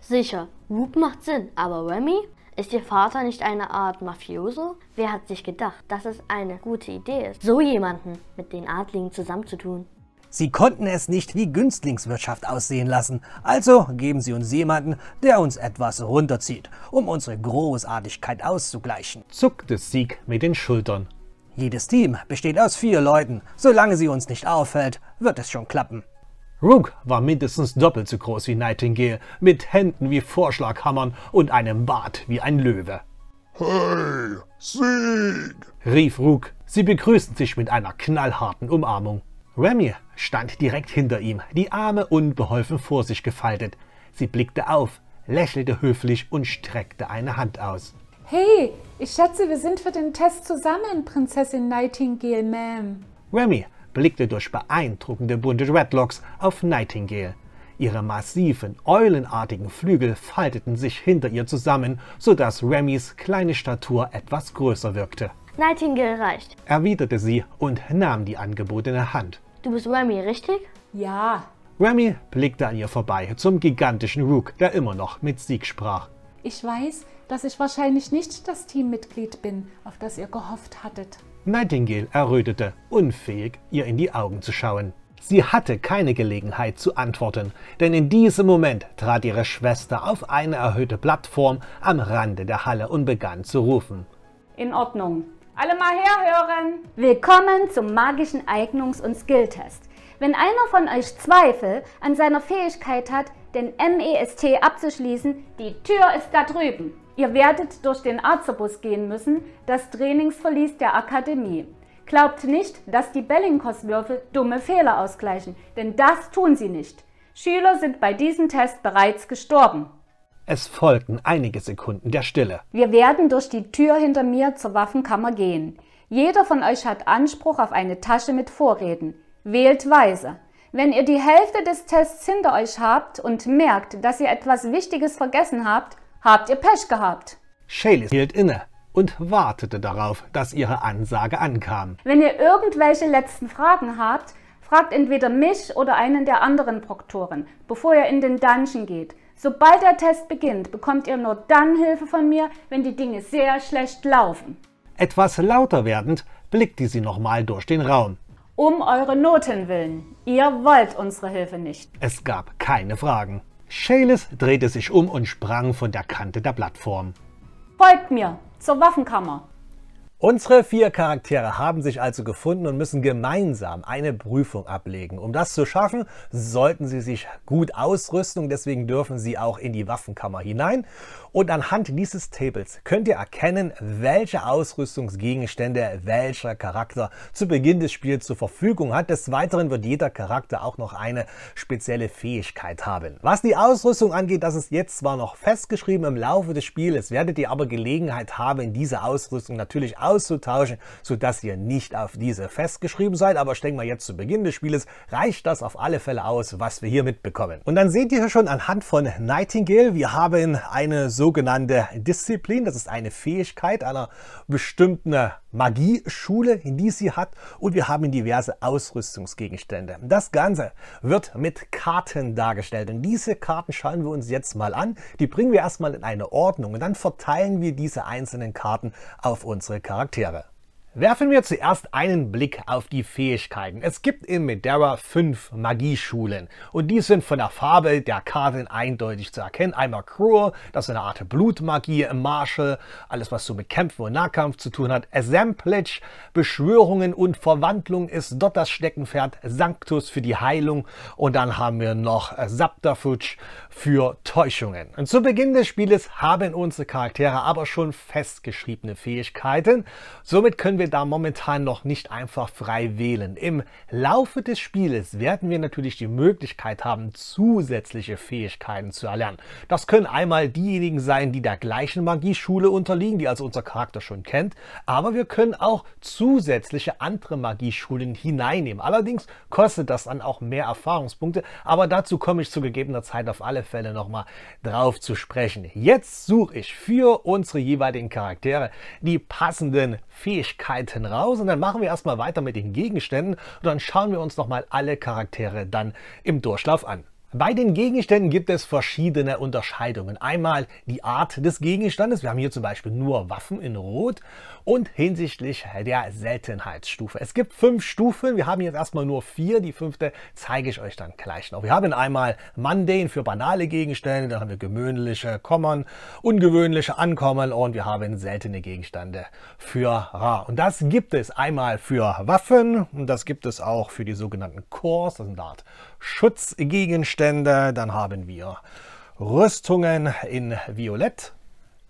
S1: Sicher, Whoop macht Sinn, aber Remy? Ist ihr Vater nicht eine Art Mafioso? Wer hat sich gedacht, dass es eine gute Idee ist, so jemanden mit den Adligen zusammenzutun? Sie konnten es nicht wie Günstlingswirtschaft aussehen lassen, also geben Sie uns jemanden, der uns etwas runterzieht, um unsere Großartigkeit auszugleichen. Zuckte Sieg mit den Schultern. Jedes Team besteht aus vier Leuten. Solange sie uns nicht auffällt, wird es schon klappen. Rook war mindestens doppelt so groß wie Nightingale, mit Händen wie Vorschlaghammern und einem Bart wie ein Löwe. Hey, Sieg! rief Rook. Sie begrüßten sich mit einer knallharten Umarmung. Remy stand direkt hinter ihm, die Arme unbeholfen vor sich gefaltet. Sie blickte auf, lächelte höflich und streckte eine Hand aus.
S2: Hey, ich schätze, wir sind für den Test zusammen, Prinzessin Nightingale, Ma'am.
S1: Remy blickte durch beeindruckende bunte Redlocks auf Nightingale. Ihre massiven, eulenartigen Flügel falteten sich hinter ihr zusammen, sodass Remys kleine Statur etwas größer wirkte. Nightingale reicht, erwiderte sie und nahm die angebotene Hand. Du bist Remy, richtig? Ja. Remy blickte an ihr vorbei zum gigantischen Rook, der immer noch mit Sieg sprach.
S2: Ich weiß, dass ich wahrscheinlich nicht das Teammitglied bin, auf das ihr gehofft hattet.
S1: Nightingale errötete, unfähig, ihr in die Augen zu schauen. Sie hatte keine Gelegenheit zu antworten, denn in diesem Moment trat ihre Schwester auf eine erhöhte Plattform am Rande der Halle und begann zu rufen.
S2: In Ordnung, alle mal herhören! Willkommen zum magischen Eignungs- und Skilltest. Wenn einer von euch Zweifel an seiner Fähigkeit hat, den MEST abzuschließen, die Tür ist da drüben. Ihr werdet durch den Azerbus gehen müssen, das Trainingsverlies der Akademie. Glaubt nicht, dass die Bellingcos-Würfel dumme Fehler ausgleichen, denn das tun sie nicht. Schüler sind bei diesem Test bereits gestorben.
S1: Es folgten einige Sekunden der Stille.
S2: Wir werden durch die Tür hinter mir zur Waffenkammer gehen. Jeder von euch hat Anspruch auf eine Tasche mit Vorräten. Wählt weise. Wenn ihr die Hälfte des Tests hinter euch habt und merkt, dass ihr etwas Wichtiges vergessen habt, habt ihr Pech gehabt.
S1: Shaylee hielt inne und wartete darauf, dass ihre Ansage ankam.
S2: Wenn ihr irgendwelche letzten Fragen habt, fragt entweder mich oder einen der anderen Proktoren, bevor ihr in den Dungeon geht. Sobald der Test beginnt, bekommt ihr nur dann Hilfe von mir, wenn die Dinge sehr schlecht laufen.
S1: Etwas lauter werdend blickte sie nochmal durch den Raum.
S2: Um eure Noten willen. Ihr wollt unsere Hilfe nicht.
S1: Es gab keine Fragen. Shaylis drehte sich um und sprang von der Kante der Plattform.
S2: Folgt mir zur Waffenkammer.
S1: Unsere vier Charaktere haben sich also gefunden und müssen gemeinsam eine Prüfung ablegen. Um das zu schaffen, sollten sie sich gut ausrüsten deswegen dürfen sie auch in die Waffenkammer hinein. Und anhand dieses Tables könnt ihr erkennen, welche Ausrüstungsgegenstände welcher Charakter zu Beginn des Spiels zur Verfügung hat. Des Weiteren wird jeder Charakter auch noch eine spezielle Fähigkeit haben. Was die Ausrüstung angeht, das ist jetzt zwar noch festgeschrieben im Laufe des Spiels, werdet ihr aber Gelegenheit haben, diese Ausrüstung natürlich auszuprobieren auszutauschen, sodass ihr nicht auf diese festgeschrieben seid. Aber ich denke mal, jetzt zu Beginn des Spieles reicht das auf alle Fälle aus, was wir hier mitbekommen. Und dann seht ihr hier schon anhand von Nightingale, wir haben eine sogenannte Disziplin, das ist eine Fähigkeit einer bestimmten Magieschule, die sie hat und wir haben diverse Ausrüstungsgegenstände. Das Ganze wird mit Karten dargestellt und diese Karten schauen wir uns jetzt mal an. Die bringen wir erstmal in eine Ordnung und dann verteilen wir diese einzelnen Karten auf unsere Charaktere. Werfen wir zuerst einen Blick auf die Fähigkeiten. Es gibt in Medera fünf Magieschulen und die sind von der Farbe der Karten eindeutig zu erkennen. Einmal Cruel, das ist eine Art Blutmagie, Marshall, alles was so mit Kämpfen und Nahkampf zu tun hat. Assemblage, Beschwörungen und Verwandlung ist dort das Steckenpferd, Sanctus für die Heilung und dann haben wir noch Sapterfutsch für Täuschungen. Und zu Beginn des Spieles haben unsere Charaktere aber schon festgeschriebene Fähigkeiten. Somit können wir wir da momentan noch nicht einfach frei wählen. Im Laufe des Spieles werden wir natürlich die Möglichkeit haben, zusätzliche Fähigkeiten zu erlernen. Das können einmal diejenigen sein, die der gleichen Magieschule unterliegen, die also unser Charakter schon kennt, aber wir können auch zusätzliche andere Magieschulen hineinnehmen. Allerdings kostet das dann auch mehr Erfahrungspunkte, aber dazu komme ich zu gegebener Zeit auf alle Fälle nochmal drauf zu sprechen. Jetzt suche ich für unsere jeweiligen Charaktere die passenden Fähigkeiten Fähigkeiten raus und dann machen wir erstmal weiter mit den Gegenständen und dann schauen wir uns nochmal alle Charaktere dann im Durchlauf an. Bei den Gegenständen gibt es verschiedene Unterscheidungen. Einmal die Art des Gegenstandes. Wir haben hier zum Beispiel nur Waffen in Rot und hinsichtlich der Seltenheitsstufe. Es gibt fünf Stufen. Wir haben jetzt erstmal nur vier. Die fünfte zeige ich euch dann gleich noch. Wir haben einmal Mundane für banale Gegenstände. Dann haben wir gewöhnliche Kommen, ungewöhnliche Ankommen und wir haben seltene Gegenstände für Rar. Und das gibt es einmal für Waffen und das gibt es auch für die sogenannten Cores. Das sind Art Schutzgegenstände. Dann haben wir Rüstungen in Violett.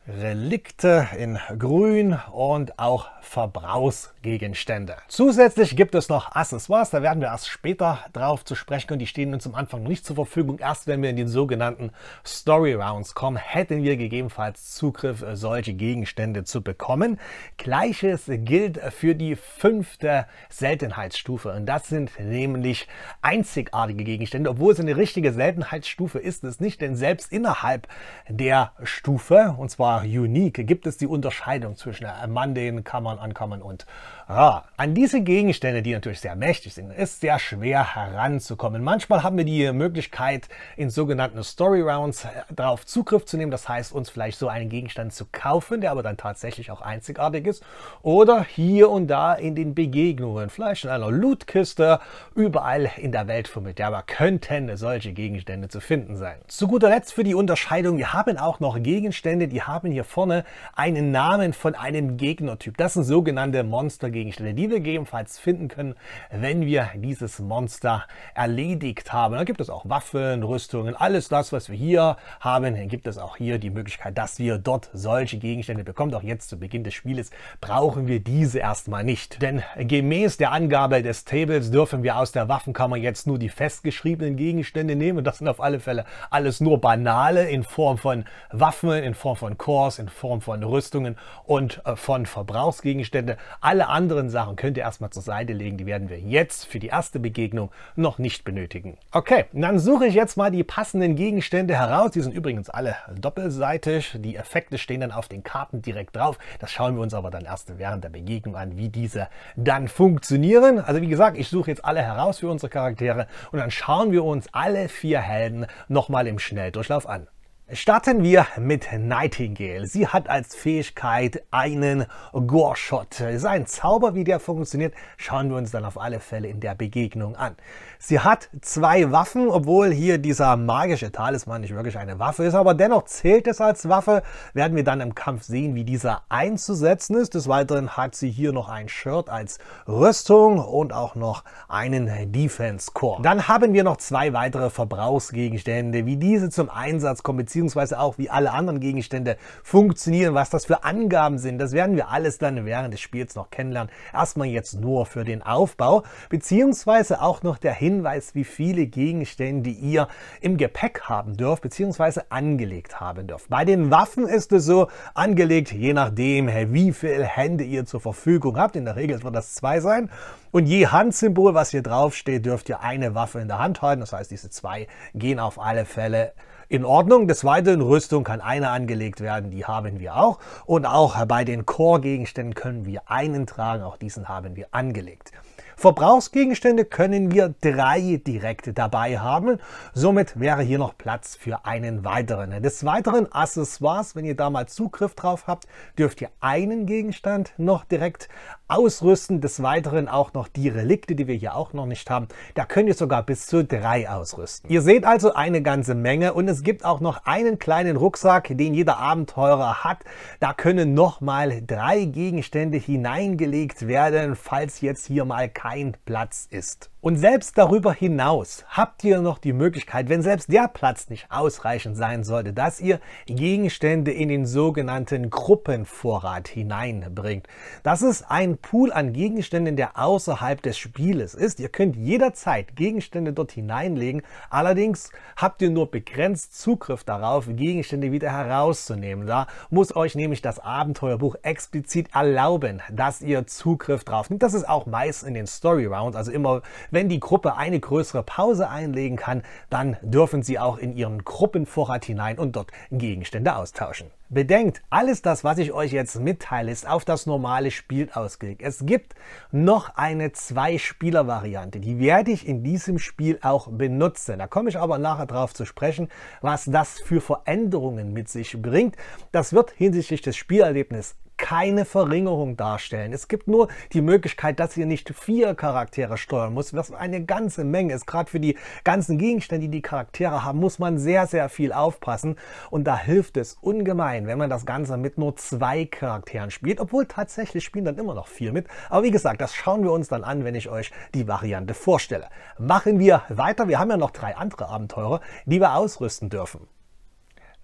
S1: Relikte in Grün und auch Verbrauchsgegenstände. Zusätzlich gibt es noch Accessoires, da werden wir erst später drauf zu sprechen kommen. Die stehen uns am Anfang nicht zur Verfügung. Erst wenn wir in den sogenannten Story Rounds kommen, hätten wir gegebenenfalls Zugriff, äh, solche Gegenstände zu bekommen. Gleiches gilt für die fünfte Seltenheitsstufe und das sind nämlich einzigartige Gegenstände. Obwohl es eine richtige Seltenheitsstufe ist, ist es nicht, denn selbst innerhalb der Stufe, und zwar unique? Gibt es die Unterscheidung zwischen Mundane Kammern, Uncommon und Aha. An diese Gegenstände, die natürlich sehr mächtig sind, ist sehr schwer heranzukommen. Manchmal haben wir die Möglichkeit, in sogenannten Story Rounds äh, darauf Zugriff zu nehmen. Das heißt, uns vielleicht so einen Gegenstand zu kaufen, der aber dann tatsächlich auch einzigartig ist. Oder hier und da in den Begegnungen, vielleicht in einer Lootkiste, überall in der Welt vermittelt. Ja, aber könnten solche Gegenstände zu finden sein. Zu guter Letzt für die Unterscheidung, wir haben auch noch Gegenstände, die haben hier vorne einen Namen von einem Gegnertyp. Das sind sogenannte Monstergegenstände. Gegenstände, die wir gegebenenfalls finden können, wenn wir dieses Monster erledigt haben. Da gibt es auch Waffen, Rüstungen, alles das, was wir hier haben, gibt es auch hier die Möglichkeit, dass wir dort solche Gegenstände bekommen. Auch jetzt zu Beginn des Spieles brauchen wir diese erstmal nicht. Denn gemäß der Angabe des Tables dürfen wir aus der Waffenkammer jetzt nur die festgeschriebenen Gegenstände nehmen. Und das sind auf alle Fälle alles nur banale in Form von Waffen, in Form von Cores, in Form von Rüstungen und äh, von Verbrauchsgegenständen. Alle anderen anderen Sachen könnt ihr erstmal zur Seite legen. Die werden wir jetzt für die erste Begegnung noch nicht benötigen. Okay, dann suche ich jetzt mal die passenden Gegenstände heraus. Die sind übrigens alle doppelseitig. Die Effekte stehen dann auf den Karten direkt drauf. Das schauen wir uns aber dann erst während der Begegnung an, wie diese dann funktionieren. Also wie gesagt, ich suche jetzt alle heraus für unsere Charaktere und dann schauen wir uns alle vier Helden nochmal im Schnelldurchlauf an. Starten wir mit Nightingale. Sie hat als Fähigkeit einen Gorshot. Sein Zauber, wie der funktioniert, schauen wir uns dann auf alle Fälle in der Begegnung an. Sie hat zwei Waffen, obwohl hier dieser magische Talisman nicht wirklich eine Waffe ist, aber dennoch zählt es als Waffe. Werden wir dann im Kampf sehen, wie dieser einzusetzen ist. Des Weiteren hat sie hier noch ein Shirt als Rüstung und auch noch einen Defense Core. Dann haben wir noch zwei weitere Verbrauchsgegenstände, wie diese zum Einsatz kommen, beziehungsweise beziehungsweise auch wie alle anderen Gegenstände funktionieren, was das für Angaben sind. Das werden wir alles dann während des Spiels noch kennenlernen. Erstmal jetzt nur für den Aufbau, beziehungsweise auch noch der Hinweis, wie viele Gegenstände ihr im Gepäck haben dürft, beziehungsweise angelegt haben dürft. Bei den Waffen ist es so angelegt, je nachdem, wie viele Hände ihr zur Verfügung habt. In der Regel wird das zwei sein. Und je Handsymbol, was hier draufsteht, dürft ihr eine Waffe in der Hand halten. Das heißt, diese zwei gehen auf alle Fälle in Ordnung. Des Weiteren Rüstung kann eine angelegt werden, die haben wir auch. Und auch bei den Core-Gegenständen können wir einen tragen, auch diesen haben wir angelegt. Verbrauchsgegenstände können wir drei direkt dabei haben. Somit wäre hier noch Platz für einen weiteren. Des Weiteren Accessoires, wenn ihr da mal Zugriff drauf habt, dürft ihr einen Gegenstand noch direkt ausrüsten. Des Weiteren auch noch die Relikte, die wir hier auch noch nicht haben. Da könnt ihr sogar bis zu drei ausrüsten. Ihr seht also eine ganze Menge und es gibt auch noch einen kleinen Rucksack, den jeder Abenteurer hat. Da können nochmal drei Gegenstände hineingelegt werden, falls jetzt hier mal kein Platz ist. Und selbst darüber hinaus habt ihr noch die Möglichkeit, wenn selbst der Platz nicht ausreichend sein sollte, dass ihr Gegenstände in den sogenannten Gruppenvorrat hineinbringt. Das ist ein Pool an Gegenständen, der außerhalb des Spieles ist. Ihr könnt jederzeit Gegenstände dort hineinlegen, allerdings habt ihr nur begrenzt Zugriff darauf, Gegenstände wieder herauszunehmen. Da muss euch nämlich das Abenteuerbuch explizit erlauben, dass ihr Zugriff drauf nimmt. Das ist auch meist in den Story Rounds, also immer wenn die Gruppe eine größere Pause einlegen kann, dann dürfen Sie auch in Ihren Gruppenvorrat hinein und dort Gegenstände austauschen. Bedenkt, alles das, was ich euch jetzt mitteile, ist auf das normale Spiel ausgelegt. Es gibt noch eine Zwei-Spieler-Variante. Die werde ich in diesem Spiel auch benutzen. Da komme ich aber nachher darauf zu sprechen, was das für Veränderungen mit sich bringt. Das wird hinsichtlich des Spielerlebnisses keine Verringerung darstellen. Es gibt nur die Möglichkeit, dass ihr nicht vier Charaktere steuern müsst, was eine ganze Menge ist. Gerade für die ganzen Gegenstände, die die Charaktere haben, muss man sehr, sehr viel aufpassen. Und da hilft es ungemein, wenn man das Ganze mit nur zwei Charakteren spielt. Obwohl tatsächlich spielen dann immer noch vier mit. Aber wie gesagt, das schauen wir uns dann an, wenn ich euch die Variante vorstelle. Machen wir weiter. Wir haben ja noch drei andere Abenteurer, die wir ausrüsten dürfen.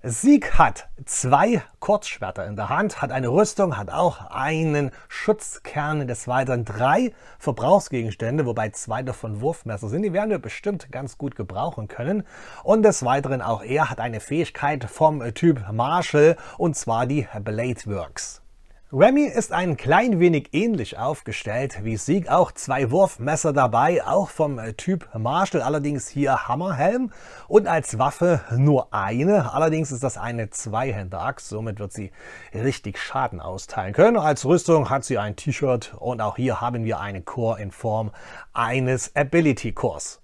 S1: Sieg hat zwei Kurzschwerter in der Hand, hat eine Rüstung, hat auch einen Schutzkern, des Weiteren drei Verbrauchsgegenstände, wobei zwei davon Wurfmesser sind. Die werden wir bestimmt ganz gut gebrauchen können. Und des Weiteren auch er hat eine Fähigkeit vom Typ Marshall, und zwar die Bladeworks. Remy ist ein klein wenig ähnlich aufgestellt wie Sieg, auch zwei Wurfmesser dabei, auch vom äh, Typ Marshall, allerdings hier Hammerhelm und als Waffe nur eine, allerdings ist das eine Zweihänder-Axt, somit wird sie richtig Schaden austeilen können. Als Rüstung hat sie ein T-Shirt und auch hier haben wir einen Core in Form eines Ability-Cores.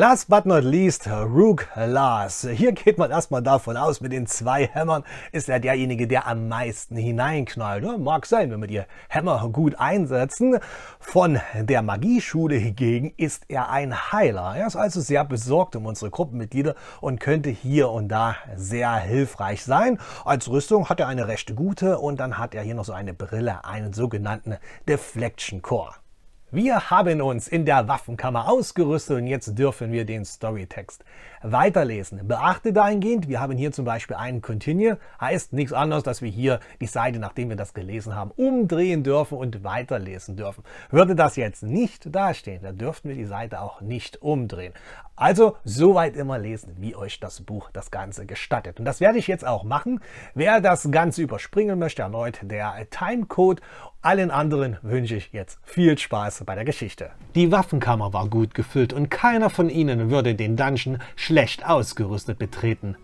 S1: Last but not least, Rook Lars. Hier geht man erstmal davon aus, mit den zwei Hämmern ist er derjenige, der am meisten hineinknallt. Ja, ne? mag sein, wenn wir die Hämmer gut einsetzen. Von der Magieschule hingegen ist er ein Heiler. Er ist also sehr besorgt um unsere Gruppenmitglieder und könnte hier und da sehr hilfreich sein. Als Rüstung hat er eine recht gute und dann hat er hier noch so eine Brille, einen sogenannten Deflection Core. Wir haben uns in der Waffenkammer ausgerüstet und jetzt dürfen wir den Storytext weiterlesen. Beachte dahingehend, wir haben hier zum Beispiel einen Continue, heißt nichts anderes, dass wir hier die Seite, nachdem wir das gelesen haben, umdrehen dürfen und weiterlesen dürfen. Würde das jetzt nicht dastehen, dann dürften wir die Seite auch nicht umdrehen. Also soweit immer lesen, wie euch das Buch das Ganze gestattet. Und das werde ich jetzt auch machen. Wer das Ganze überspringen möchte, erneut der Timecode. Allen anderen wünsche ich jetzt viel Spaß bei der Geschichte. Die Waffenkammer war gut gefüllt und keiner von ihnen würde den Dungeon schlecht ausgerüstet betreten.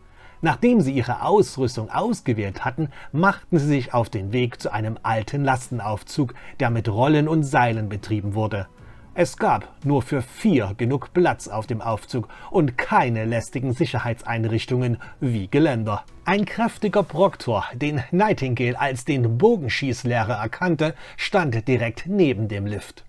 S1: Nachdem sie ihre Ausrüstung ausgewählt hatten, machten sie sich auf den Weg zu einem alten Lastenaufzug, der mit Rollen und Seilen betrieben wurde. Es gab nur für vier genug Platz auf dem Aufzug und keine lästigen Sicherheitseinrichtungen wie Geländer. Ein kräftiger Proktor, den Nightingale als den Bogenschießlehrer erkannte, stand direkt neben dem Lift.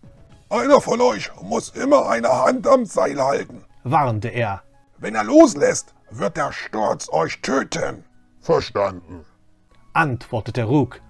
S1: Einer von euch muss immer eine Hand am Seil halten, warnte er. Wenn er loslässt, wird der Sturz euch töten. Verstanden, antwortete Ruk.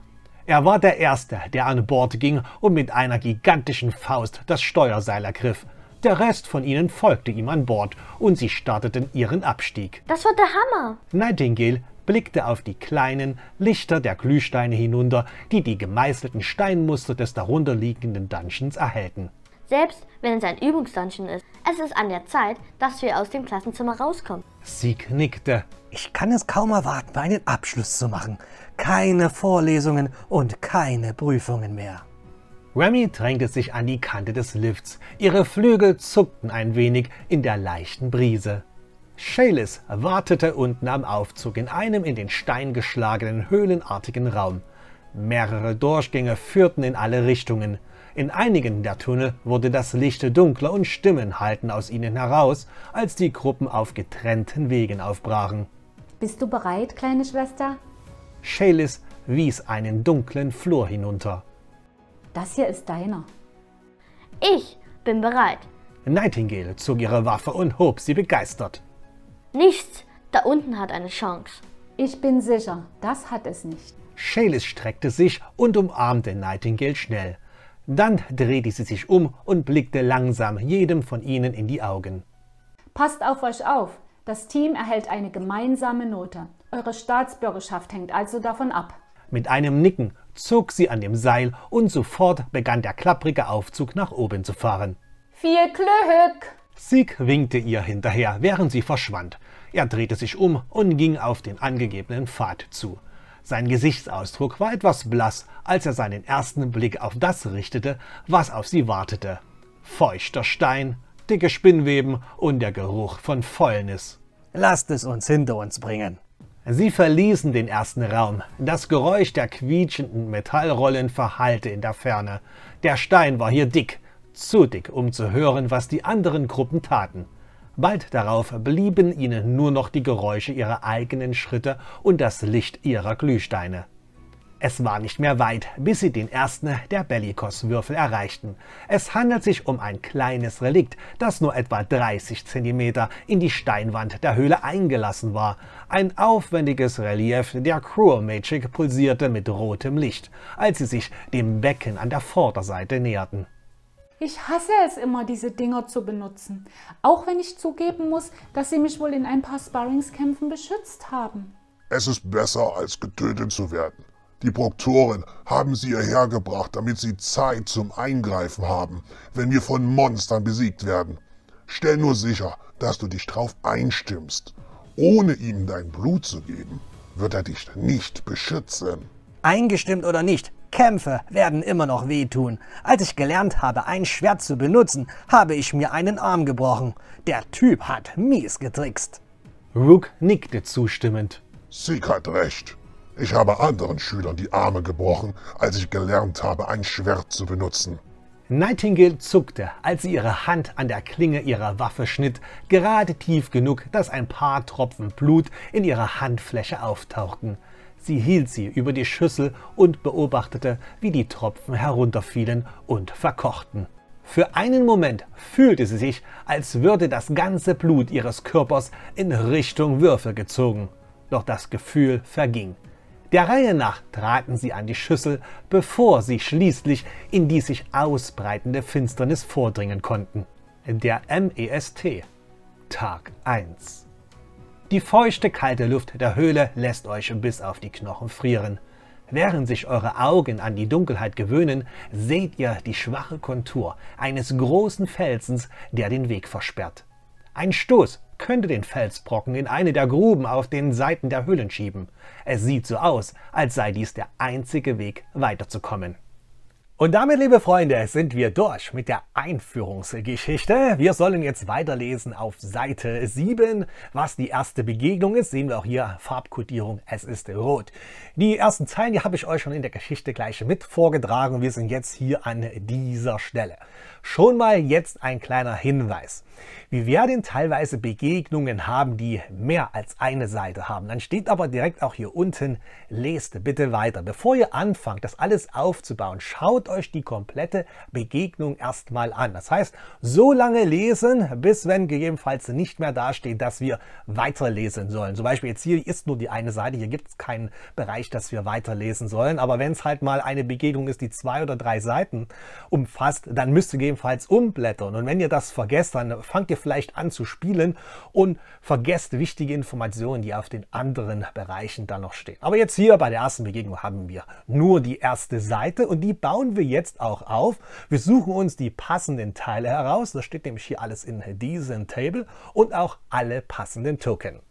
S1: Er war der Erste, der an Bord ging und mit einer gigantischen Faust das Steuerseil ergriff. Der Rest von ihnen folgte ihm an Bord und sie starteten ihren Abstieg. Das war der Hammer! Nightingale blickte auf die kleinen Lichter der Glühsteine hinunter, die die gemeißelten Steinmuster des darunterliegenden Dungeons erhellten selbst wenn es ein Übungsdungeon ist. Es ist an der Zeit, dass wir aus dem Klassenzimmer rauskommen. Sieg nickte. Ich kann es kaum erwarten, meinen Abschluss zu machen. Keine Vorlesungen und keine Prüfungen mehr. Remy drängte sich an die Kante des Lifts. Ihre Flügel zuckten ein wenig in der leichten Brise. Shalis wartete unten am Aufzug in einem in den Stein geschlagenen höhlenartigen Raum. Mehrere Durchgänge führten in alle Richtungen. In einigen der Tunnel wurde das Licht dunkler und Stimmen halten aus ihnen heraus, als die Gruppen auf getrennten Wegen aufbrachen.
S2: Bist du bereit, kleine Schwester?
S1: Shalis wies einen dunklen Flur hinunter.
S2: Das hier ist deiner. Ich bin bereit.
S1: Nightingale zog ihre Waffe und hob sie begeistert.
S2: Nichts da unten hat eine Chance. Ich bin sicher, das hat es nicht.
S1: Shalis streckte sich und umarmte Nightingale schnell. Dann drehte sie sich um und blickte langsam jedem von ihnen in die Augen.
S2: Passt auf euch auf. Das Team erhält eine gemeinsame Note. Eure Staatsbürgerschaft hängt also davon ab.
S1: Mit einem Nicken zog sie an dem Seil und sofort begann der klapprige Aufzug nach oben zu fahren.
S2: Viel Glück!
S1: Sieg winkte ihr hinterher, während sie verschwand. Er drehte sich um und ging auf den angegebenen Pfad zu. Sein Gesichtsausdruck war etwas blass, als er seinen ersten Blick auf das richtete, was auf sie wartete. Feuchter Stein, dicke Spinnweben und der Geruch von Fäulnis. Lasst es uns hinter uns bringen. Sie verließen den ersten Raum. Das Geräusch der quietschenden Metallrollen verhallte in der Ferne. Der Stein war hier dick, zu dick, um zu hören, was die anderen Gruppen taten. Bald darauf blieben ihnen nur noch die Geräusche ihrer eigenen Schritte und das Licht ihrer Glühsteine. Es war nicht mehr weit, bis sie den ersten der Bellikos-Würfel erreichten. Es handelt sich um ein kleines Relikt, das nur etwa 30 cm in die Steinwand der Höhle eingelassen war. Ein aufwendiges Relief der Cruel Magic pulsierte mit rotem Licht, als sie sich dem Becken an der Vorderseite näherten.
S2: Ich hasse es immer, diese Dinger zu benutzen. Auch wenn ich zugeben muss, dass sie mich wohl in ein paar Sparringskämpfen beschützt haben.
S1: Es ist besser, als getötet zu werden. Die Proktoren haben sie hierher gebracht, damit sie Zeit zum Eingreifen haben, wenn wir von Monstern besiegt werden. Stell nur sicher, dass du dich drauf einstimmst. Ohne ihm dein Blut zu geben, wird er dich nicht beschützen. Eingestimmt oder nicht, Kämpfe werden immer noch wehtun. Als ich gelernt habe, ein Schwert zu benutzen, habe ich mir einen Arm gebrochen. Der Typ hat mies getrickst. Rook nickte zustimmend. Sieg hat recht. Ich habe anderen Schülern die Arme gebrochen, als ich gelernt habe, ein Schwert zu benutzen. Nightingale zuckte, als sie ihre Hand an der Klinge ihrer Waffe schnitt, gerade tief genug, dass ein paar Tropfen Blut in ihrer Handfläche auftauchten. Sie hielt sie über die Schüssel und beobachtete, wie die Tropfen herunterfielen und verkochten. Für einen Moment fühlte sie sich, als würde das ganze Blut ihres Körpers in Richtung Würfel gezogen. Doch das Gefühl verging. Der Reihe nach traten sie an die Schüssel, bevor sie schließlich in die sich ausbreitende Finsternis vordringen konnten. Der MEST Tag 1 die feuchte, kalte Luft der Höhle lässt euch bis auf die Knochen frieren. Während sich eure Augen an die Dunkelheit gewöhnen, seht ihr die schwache Kontur eines großen Felsens, der den Weg versperrt. Ein Stoß könnte den Felsbrocken in eine der Gruben auf den Seiten der Höhlen schieben. Es sieht so aus, als sei dies der einzige Weg weiterzukommen. Und damit, liebe Freunde, sind wir durch mit der Einführungsgeschichte. Wir sollen jetzt weiterlesen auf Seite 7, was die erste Begegnung ist. Sehen wir auch hier Farbkodierung, es ist rot. Die ersten Zeilen, die habe ich euch schon in der Geschichte gleich mit vorgetragen. Wir sind jetzt hier an dieser Stelle. Schon mal jetzt ein kleiner Hinweis. Wir werden teilweise Begegnungen haben, die mehr als eine Seite haben. Dann steht aber direkt auch hier unten, lest bitte weiter. Bevor ihr anfangt, das alles aufzubauen, schaut euch die komplette Begegnung erstmal an. Das heißt, so lange lesen, bis wenn gegebenenfalls nicht mehr dasteht, dass wir weiterlesen sollen. Zum Beispiel jetzt hier ist nur die eine Seite, hier gibt es keinen Bereich, dass wir weiterlesen sollen. Aber wenn es halt mal eine Begegnung ist, die zwei oder drei Seiten umfasst, dann müsste gegebenenfalls umblättern. Und wenn ihr das vergesst, dann fangt ihr vielleicht an zu spielen und vergesst wichtige Informationen, die auf den anderen Bereichen dann noch stehen. Aber jetzt hier bei der ersten Begegnung haben wir nur die erste Seite und die bauen wir jetzt auch auf. Wir suchen uns die passenden Teile heraus. Das steht nämlich hier alles in diesem Table und auch alle passenden Token.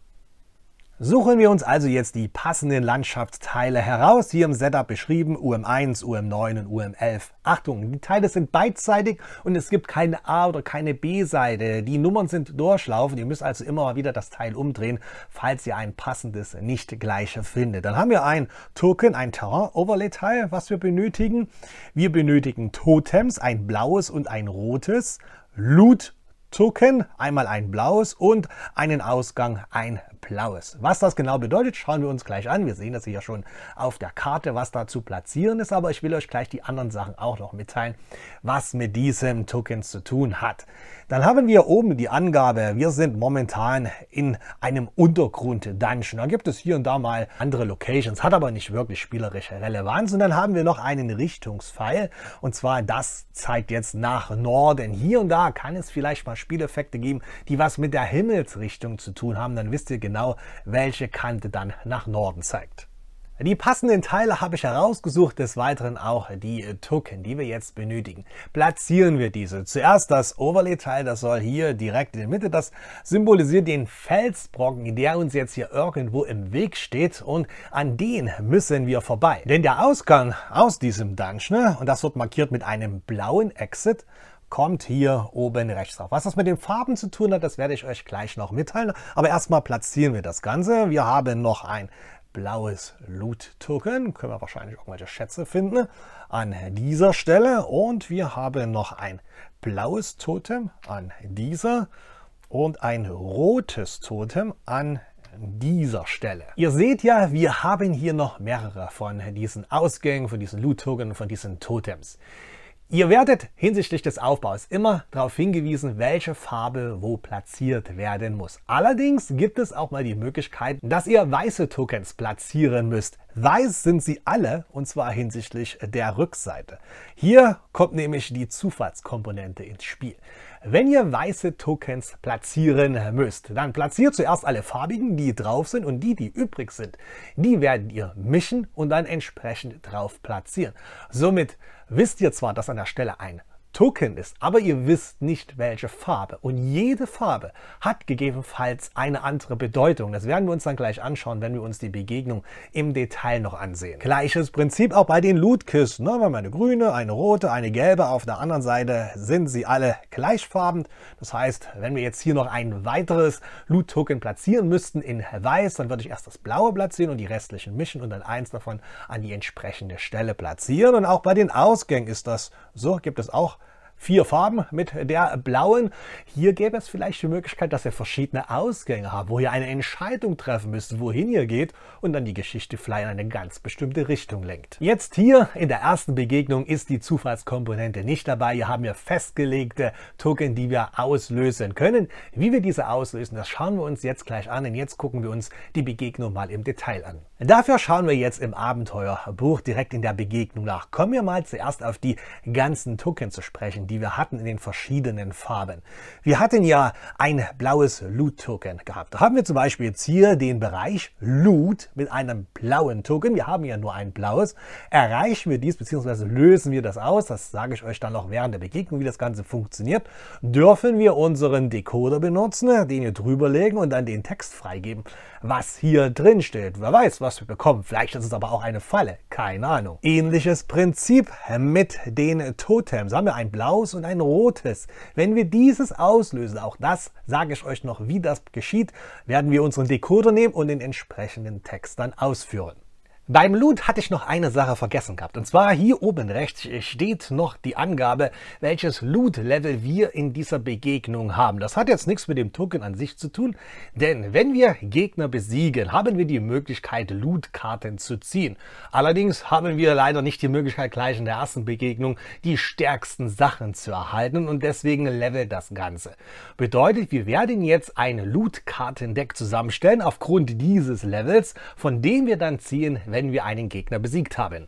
S1: Suchen wir uns also jetzt die passenden Landschaftsteile heraus, hier im Setup beschrieben, UM1, UM9 und UM11. Achtung, die Teile sind beidseitig und es gibt keine A- oder keine B-Seite. Die Nummern sind durchlaufend, ihr müsst also immer wieder das Teil umdrehen, falls ihr ein passendes nicht gleiche findet. Dann haben wir ein Token, ein Terrain-Overlay-Teil, was wir benötigen. Wir benötigen Totems, ein blaues und ein rotes, Loot Token, einmal ein blaues und einen Ausgang, ein Blaues. Was das genau bedeutet, schauen wir uns gleich an. Wir sehen das hier schon auf der Karte, was da zu platzieren ist, aber ich will euch gleich die anderen Sachen auch noch mitteilen, was mit diesem Token zu tun hat. Dann haben wir oben die Angabe, wir sind momentan in einem Untergrund-Dungeon. Da gibt es hier und da mal andere Locations, hat aber nicht wirklich spielerische Relevanz. Und dann haben wir noch einen Richtungspfeil und zwar das zeigt jetzt nach Norden. Hier und da kann es vielleicht mal Spieleffekte geben, die was mit der Himmelsrichtung zu tun haben. Dann wisst ihr genau, welche Kante dann nach Norden zeigt. Die passenden Teile habe ich herausgesucht, des Weiteren auch die äh, Token, die wir jetzt benötigen. Platzieren wir diese. Zuerst das Overlay-Teil, das soll hier direkt in der Mitte, das symbolisiert den Felsbrocken, der uns jetzt hier irgendwo im Weg steht und an den müssen wir vorbei. Denn der Ausgang aus diesem Dungeon, und das wird markiert mit einem blauen Exit, kommt hier oben rechts drauf. Was das mit den Farben zu tun hat, das werde ich euch gleich noch mitteilen. Aber erstmal platzieren wir das Ganze. Wir haben noch ein blaues Loot-Token. Können wir wahrscheinlich irgendwelche Schätze finden an dieser Stelle. Und wir haben noch ein blaues Totem an dieser und ein rotes Totem an dieser Stelle. Ihr seht ja, wir haben hier noch mehrere von diesen Ausgängen, von diesen Loot-Token, von diesen Totems. Ihr werdet hinsichtlich des Aufbaus immer darauf hingewiesen, welche Farbe wo platziert werden muss. Allerdings gibt es auch mal die Möglichkeit, dass ihr weiße Tokens platzieren müsst. Weiß sind sie alle und zwar hinsichtlich der Rückseite. Hier kommt nämlich die Zufallskomponente ins Spiel. Wenn ihr weiße Tokens platzieren müsst, dann platziert zuerst alle farbigen, die drauf sind und die, die übrig sind. Die werdet ihr mischen und dann entsprechend drauf platzieren. Somit wisst ihr zwar, dass an der Stelle ein Token ist, aber ihr wisst nicht, welche Farbe. Und jede Farbe hat gegebenenfalls eine andere Bedeutung. Das werden wir uns dann gleich anschauen, wenn wir uns die Begegnung im Detail noch ansehen. Gleiches Prinzip auch bei den Lootkisten. Ne? Wir haben eine grüne, eine rote, eine gelbe. Auf der anderen Seite sind sie alle gleichfarbend. Das heißt, wenn wir jetzt hier noch ein weiteres Loot-Token platzieren müssten in weiß, dann würde ich erst das blaue platzieren und die restlichen mischen und dann eins davon an die entsprechende Stelle platzieren. Und auch bei den Ausgängen ist das so. Gibt es auch vier Farben mit der blauen. Hier gäbe es vielleicht die Möglichkeit, dass ihr verschiedene Ausgänge habt, wo ihr eine Entscheidung treffen müsst, wohin ihr geht und dann die Geschichte fly in eine ganz bestimmte Richtung lenkt. Jetzt hier in der ersten Begegnung ist die Zufallskomponente nicht dabei. Hier haben wir festgelegte Token, die wir auslösen können. Wie wir diese auslösen, das schauen wir uns jetzt gleich an, Und jetzt gucken wir uns die Begegnung mal im Detail an. Dafür schauen wir jetzt im Abenteuerbuch direkt in der Begegnung nach. Kommen wir mal zuerst auf die ganzen Token zu sprechen, die wir hatten in den verschiedenen Farben. Wir hatten ja ein blaues Loot-Token gehabt. Da haben wir zum Beispiel jetzt hier den Bereich Loot mit einem blauen Token. Wir haben ja nur ein blaues. Erreichen wir dies bzw. lösen wir das aus, das sage ich euch dann noch während der Begegnung, wie das Ganze funktioniert, dürfen wir unseren Decoder benutzen, den wir drüberlegen und dann den Text freigeben was hier drin steht. Wer weiß, was wir bekommen. Vielleicht ist es aber auch eine Falle. Keine Ahnung. Ähnliches Prinzip mit den Totems. Haben wir ein blaues und ein rotes. Wenn wir dieses auslösen, auch das sage ich euch noch, wie das geschieht, werden wir unseren Decoder nehmen und den entsprechenden Text dann ausführen. Beim Loot hatte ich noch eine Sache vergessen gehabt. Und zwar hier oben rechts steht noch die Angabe, welches Loot-Level wir in dieser Begegnung haben. Das hat jetzt nichts mit dem Token an sich zu tun, denn wenn wir Gegner besiegen, haben wir die Möglichkeit, Loot-Karten zu ziehen. Allerdings haben wir leider nicht die Möglichkeit, gleich in der ersten Begegnung die stärksten Sachen zu erhalten und deswegen levelt das Ganze. Bedeutet, wir werden jetzt ein Loot-Kartendeck zusammenstellen aufgrund dieses Levels, von dem wir dann ziehen, wenn wenn wir einen Gegner besiegt haben.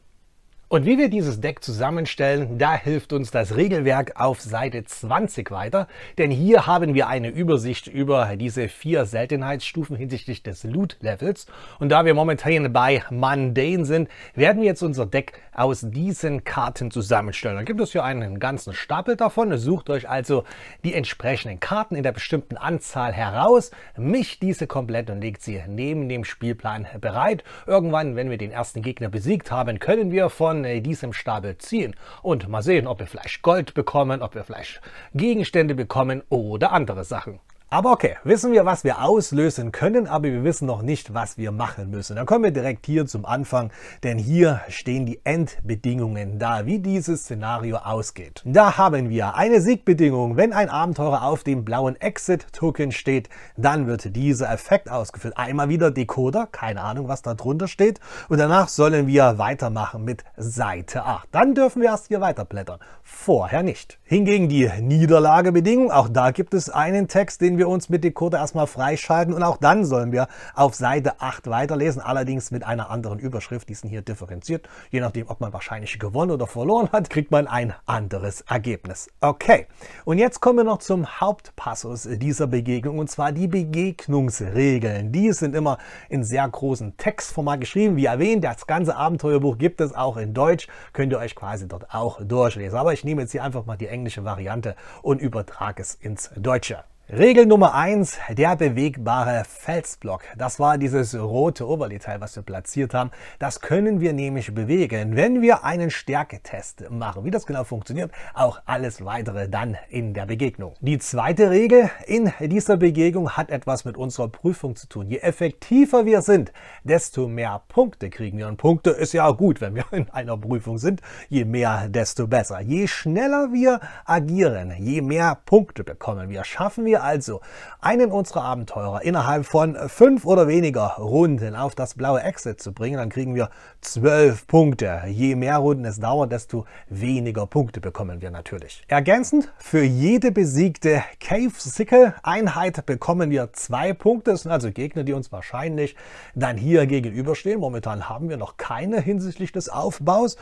S1: Und wie wir dieses Deck zusammenstellen, da hilft uns das Regelwerk auf Seite 20 weiter, denn hier haben wir eine Übersicht über diese vier Seltenheitsstufen hinsichtlich des Loot-Levels. Und da wir momentan bei Mundane sind, werden wir jetzt unser Deck aus diesen Karten zusammenstellen. Da gibt es hier einen ganzen Stapel davon. Sucht euch also die entsprechenden Karten in der bestimmten Anzahl heraus, mischt diese komplett und legt sie neben dem Spielplan bereit. Irgendwann, wenn wir den ersten Gegner besiegt haben, können wir von an äh, diesem Stapel ziehen und mal sehen, ob wir vielleicht Gold bekommen, ob wir vielleicht Gegenstände bekommen oder andere Sachen. Aber okay, wissen wir, was wir auslösen können, aber wir wissen noch nicht, was wir machen müssen. Dann kommen wir direkt hier zum Anfang, denn hier stehen die Endbedingungen da, wie dieses Szenario ausgeht. Da haben wir eine Siegbedingung. Wenn ein Abenteurer auf dem blauen Exit-Token steht, dann wird dieser Effekt ausgeführt. Einmal wieder Decoder, keine Ahnung, was da drunter steht. Und danach sollen wir weitermachen mit Seite 8. Dann dürfen wir erst hier weiterblättern. Vorher nicht. Hingegen die Niederlagebedingung, auch da gibt es einen Text, den wir uns mit dem Code erstmal freischalten und auch dann sollen wir auf Seite 8 weiterlesen, allerdings mit einer anderen Überschrift, die sind hier differenziert. Je nachdem, ob man wahrscheinlich gewonnen oder verloren hat, kriegt man ein anderes Ergebnis. Okay, und jetzt kommen wir noch zum Hauptpassus dieser Begegnung und zwar die Begegnungsregeln. Die sind immer in sehr großen Textformat geschrieben. Wie erwähnt, das ganze Abenteuerbuch gibt es auch in Deutsch, könnt ihr euch quasi dort auch durchlesen. Aber ich nehme jetzt hier einfach mal die englische Variante und übertrage es ins Deutsche. Regel Nummer eins: der bewegbare Felsblock. Das war dieses rote Oberteil, was wir platziert haben. Das können wir nämlich bewegen, wenn wir einen Stärketest machen. Wie das genau funktioniert, auch alles weitere dann in der Begegnung. Die zweite Regel in dieser Begegnung hat etwas mit unserer Prüfung zu tun. Je effektiver wir sind, desto mehr Punkte kriegen wir. Und Punkte ist ja gut, wenn wir in einer Prüfung sind. Je mehr, desto besser. Je schneller wir agieren, je mehr Punkte bekommen wir, schaffen wir also einen unserer Abenteurer innerhalb von fünf oder weniger Runden auf das blaue Exit zu bringen, dann kriegen wir zwölf Punkte. Je mehr Runden es dauert, desto weniger Punkte bekommen wir natürlich. Ergänzend, für jede besiegte Cave Sickle Einheit bekommen wir zwei Punkte. Das sind also Gegner, die uns wahrscheinlich dann hier gegenüberstehen. Momentan haben wir noch keine hinsichtlich des Aufbaus.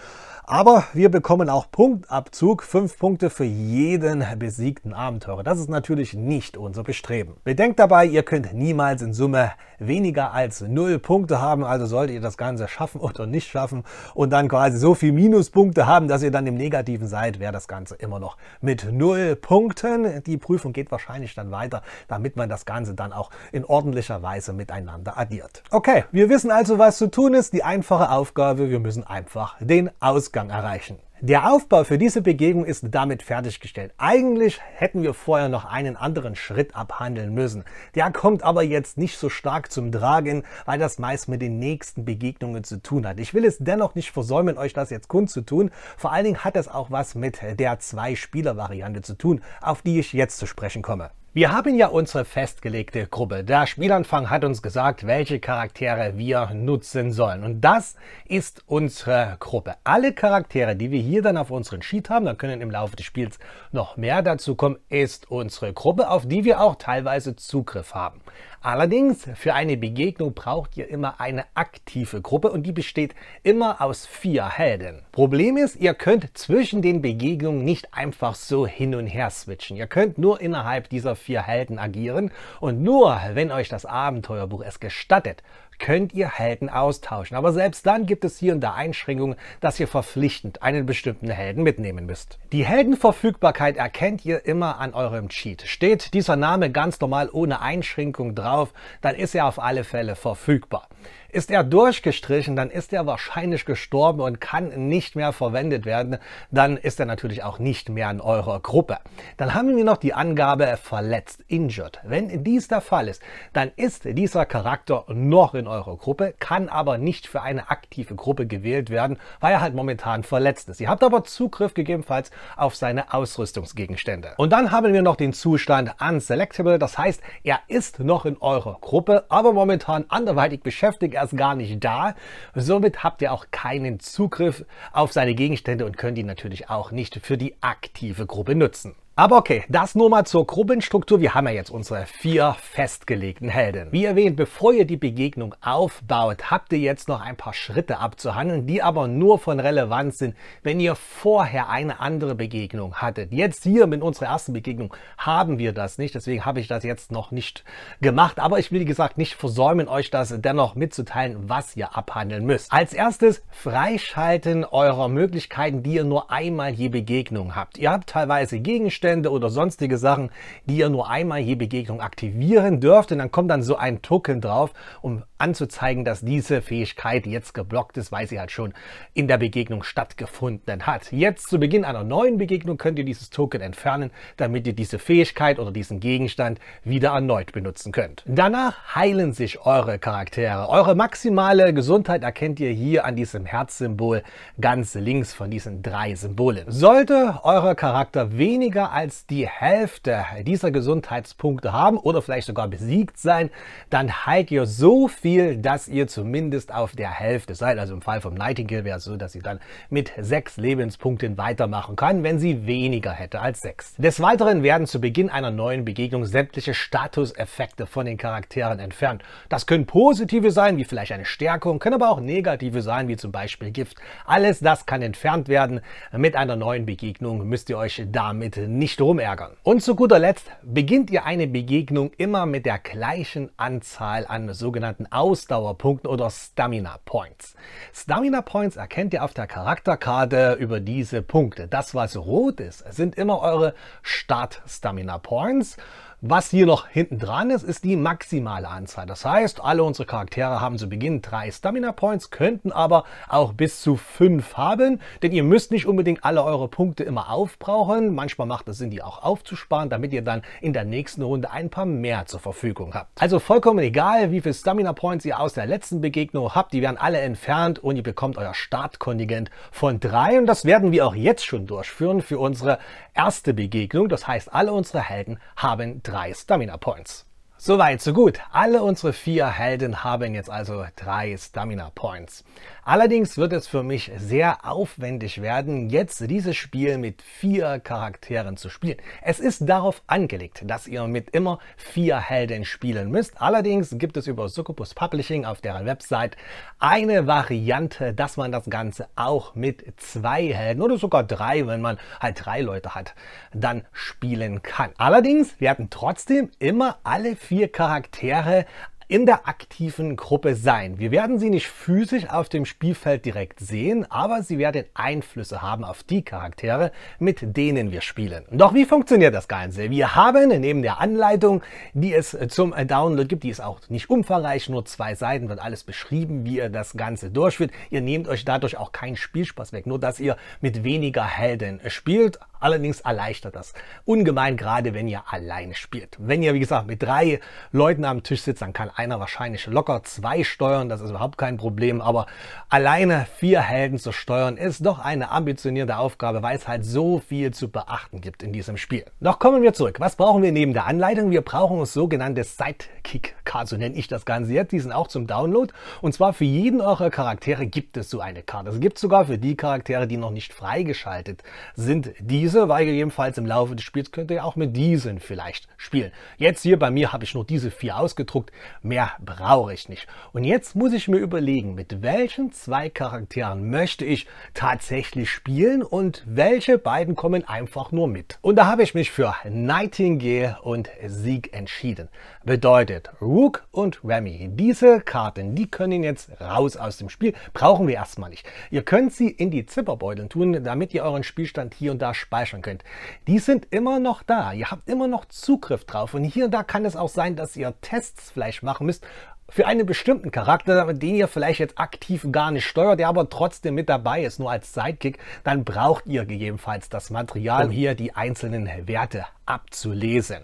S1: Aber wir bekommen auch Punktabzug, 5 Punkte für jeden besiegten Abenteurer. Das ist natürlich nicht unser Bestreben. Bedenkt dabei, ihr könnt niemals in Summe weniger als 0 Punkte haben, also solltet ihr das Ganze schaffen oder nicht schaffen und dann quasi so viel Minuspunkte haben, dass ihr dann im Negativen seid, wäre das Ganze immer noch mit 0 Punkten. Die Prüfung geht wahrscheinlich dann weiter, damit man das Ganze dann auch in ordentlicher Weise miteinander addiert. Okay, wir wissen also, was zu tun ist. Die einfache Aufgabe, wir müssen einfach den Ausgang Ausgang erreichen. Der Aufbau für diese Begegnung ist damit fertiggestellt. Eigentlich hätten wir vorher noch einen anderen Schritt abhandeln müssen. Der kommt aber jetzt nicht so stark zum Tragen, weil das meist mit den nächsten Begegnungen zu tun hat. Ich will es dennoch nicht versäumen, euch das jetzt kundzutun. Vor allen Dingen hat das auch was mit der Zwei-Spieler-Variante zu tun, auf die ich jetzt zu sprechen komme. Wir haben ja unsere festgelegte Gruppe. Der Spielanfang hat uns gesagt, welche Charaktere wir nutzen sollen. Und das ist unsere Gruppe. Alle Charaktere, die wir hier dann auf unseren Sheet haben, da können im Laufe des Spiels noch mehr dazu kommen, ist unsere Gruppe, auf die wir auch teilweise Zugriff haben. Allerdings, für eine Begegnung braucht ihr immer eine aktive Gruppe und die besteht immer aus vier Helden. Problem ist, ihr könnt zwischen den Begegnungen nicht einfach so hin und her switchen. Ihr könnt nur innerhalb dieser vier Helden agieren und nur, wenn euch das Abenteuerbuch es gestattet, könnt ihr Helden austauschen. Aber selbst dann gibt es hier und da Einschränkungen, dass ihr verpflichtend einen bestimmten Helden mitnehmen müsst. Die Heldenverfügbarkeit erkennt ihr immer an eurem Cheat. Steht dieser Name ganz normal ohne Einschränkung drauf, dann ist er auf alle Fälle verfügbar. Ist er durchgestrichen, dann ist er wahrscheinlich gestorben und kann nicht mehr verwendet werden. Dann ist er natürlich auch nicht mehr in eurer Gruppe. Dann haben wir noch die Angabe verletzt, injured. Wenn dies der Fall ist, dann ist dieser Charakter noch in eurer Gruppe, kann aber nicht für eine aktive Gruppe gewählt werden, weil er halt momentan verletzt ist. Ihr habt aber Zugriff gegebenenfalls auf seine Ausrüstungsgegenstände. Und dann haben wir noch den Zustand unselectable. Das heißt, er ist noch in eurer Gruppe, aber momentan anderweitig beschäftigt erst gar nicht da. Somit habt ihr auch keinen Zugriff auf seine Gegenstände und könnt ihn natürlich auch nicht für die aktive Gruppe nutzen. Aber okay, das nur mal zur Gruppenstruktur. Wir haben ja jetzt unsere vier festgelegten Helden. Wie erwähnt, bevor ihr die Begegnung aufbaut, habt ihr jetzt noch ein paar Schritte abzuhandeln, die aber nur von Relevanz sind, wenn ihr vorher eine andere Begegnung hattet. Jetzt hier mit unserer ersten Begegnung haben wir das nicht, deswegen habe ich das jetzt noch nicht gemacht. Aber ich will, wie gesagt, nicht versäumen, euch das dennoch mitzuteilen, was ihr abhandeln müsst. Als erstes freischalten eurer Möglichkeiten, die ihr nur einmal je Begegnung habt. Ihr habt teilweise Gegenstände, Gegenstände oder sonstige Sachen, die ihr nur einmal je Begegnung aktivieren dürft. Und dann kommt dann so ein Token drauf, um anzuzeigen, dass diese Fähigkeit jetzt geblockt ist, weil sie halt schon in der Begegnung stattgefunden hat. Jetzt zu Beginn einer neuen Begegnung könnt ihr dieses Token entfernen, damit ihr diese Fähigkeit oder diesen Gegenstand wieder erneut benutzen könnt. Danach heilen sich eure Charaktere. Eure maximale Gesundheit erkennt ihr hier an diesem Herzsymbol ganz links von diesen drei Symbolen. Sollte euer Charakter weniger als die Hälfte dieser Gesundheitspunkte haben oder vielleicht sogar besiegt sein, dann heilt ihr so viel, dass ihr zumindest auf der Hälfte seid. Also im Fall vom Nightingale wäre es so, dass sie dann mit sechs Lebenspunkten weitermachen kann, wenn sie weniger hätte als sechs. Des Weiteren werden zu Beginn einer neuen Begegnung sämtliche Statuseffekte von den Charakteren entfernt. Das können positive sein, wie vielleicht eine Stärkung, können aber auch negative sein, wie zum Beispiel Gift. Alles das kann entfernt werden. Mit einer neuen Begegnung müsst ihr euch damit nicht nicht rumärgern. Und zu guter Letzt beginnt ihr eine Begegnung immer mit der gleichen Anzahl an sogenannten Ausdauerpunkten oder Stamina Points. Stamina Points erkennt ihr auf der Charakterkarte über diese Punkte. Das, was rot ist, sind immer eure Start-Stamina Points was hier noch hinten dran ist, ist die maximale Anzahl. Das heißt, alle unsere Charaktere haben zu Beginn drei Stamina Points, könnten aber auch bis zu fünf haben, denn ihr müsst nicht unbedingt alle eure Punkte immer aufbrauchen. Manchmal macht es Sinn, die auch aufzusparen, damit ihr dann in der nächsten Runde ein paar mehr zur Verfügung habt. Also vollkommen egal, wie viel Stamina Points ihr aus der letzten Begegnung habt, die werden alle entfernt und ihr bekommt euer Startkontingent von drei und das werden wir auch jetzt schon durchführen für unsere erste Begegnung. Das heißt, alle unsere Helden haben drei Stamina Points. Soweit, so gut. Alle unsere vier Helden haben jetzt also drei Stamina Points. Allerdings wird es für mich sehr aufwendig werden, jetzt dieses Spiel mit vier Charakteren zu spielen. Es ist darauf angelegt, dass ihr mit immer vier Helden spielen müsst. Allerdings gibt es über Succubus Publishing auf deren Website eine Variante, dass man das Ganze auch mit zwei Helden oder sogar drei, wenn man halt drei Leute hat, dann spielen kann. Allerdings werden trotzdem immer alle vier Charaktere in der aktiven Gruppe sein. Wir werden sie nicht physisch auf dem Spielfeld direkt sehen, aber sie werden Einflüsse haben auf die Charaktere, mit denen wir spielen. Doch wie funktioniert das Ganze? Wir haben neben der Anleitung, die es zum Download gibt, die ist auch nicht umfangreich, nur zwei Seiten wird alles beschrieben, wie ihr das Ganze durchführt. Ihr nehmt euch dadurch auch keinen Spielspaß weg, nur dass ihr mit weniger Helden spielt, Allerdings erleichtert das ungemein, gerade wenn ihr alleine spielt. Wenn ihr, wie gesagt, mit drei Leuten am Tisch sitzt, dann kann einer wahrscheinlich locker zwei steuern, das ist überhaupt kein Problem. Aber alleine vier Helden zu steuern, ist doch eine ambitionierte Aufgabe, weil es halt so viel zu beachten gibt in diesem Spiel. Doch kommen wir zurück. Was brauchen wir neben der Anleitung? Wir brauchen sogenannte Sidekick-Cards, so nenne ich das Ganze jetzt. Die sind auch zum Download. Und zwar für jeden eurer Charaktere gibt es so eine Karte. Es gibt sogar für die Charaktere, die noch nicht freigeschaltet sind, die diese, weil gegebenenfalls im Laufe des Spiels könnt ihr auch mit diesen vielleicht spielen. Jetzt hier bei mir habe ich nur diese vier ausgedruckt, mehr brauche ich nicht. Und jetzt muss ich mir überlegen, mit welchen zwei Charakteren möchte ich tatsächlich spielen und welche beiden kommen einfach nur mit. Und da habe ich mich für Nightingale und Sieg entschieden. Bedeutet Rook und Remy. Diese Karten, die können jetzt raus aus dem Spiel, brauchen wir erstmal nicht. Ihr könnt sie in die Zipperbeuteln tun, damit ihr euren Spielstand hier und da speichert speichern könnt, die sind immer noch da. Ihr habt immer noch Zugriff drauf. Und hier und da kann es auch sein, dass ihr Tests vielleicht machen müsst für einen bestimmten Charakter, den ihr vielleicht jetzt aktiv gar nicht steuert, der aber trotzdem mit dabei ist, nur als Sidekick, dann braucht ihr gegebenenfalls das Material, um hier die einzelnen Werte abzulesen.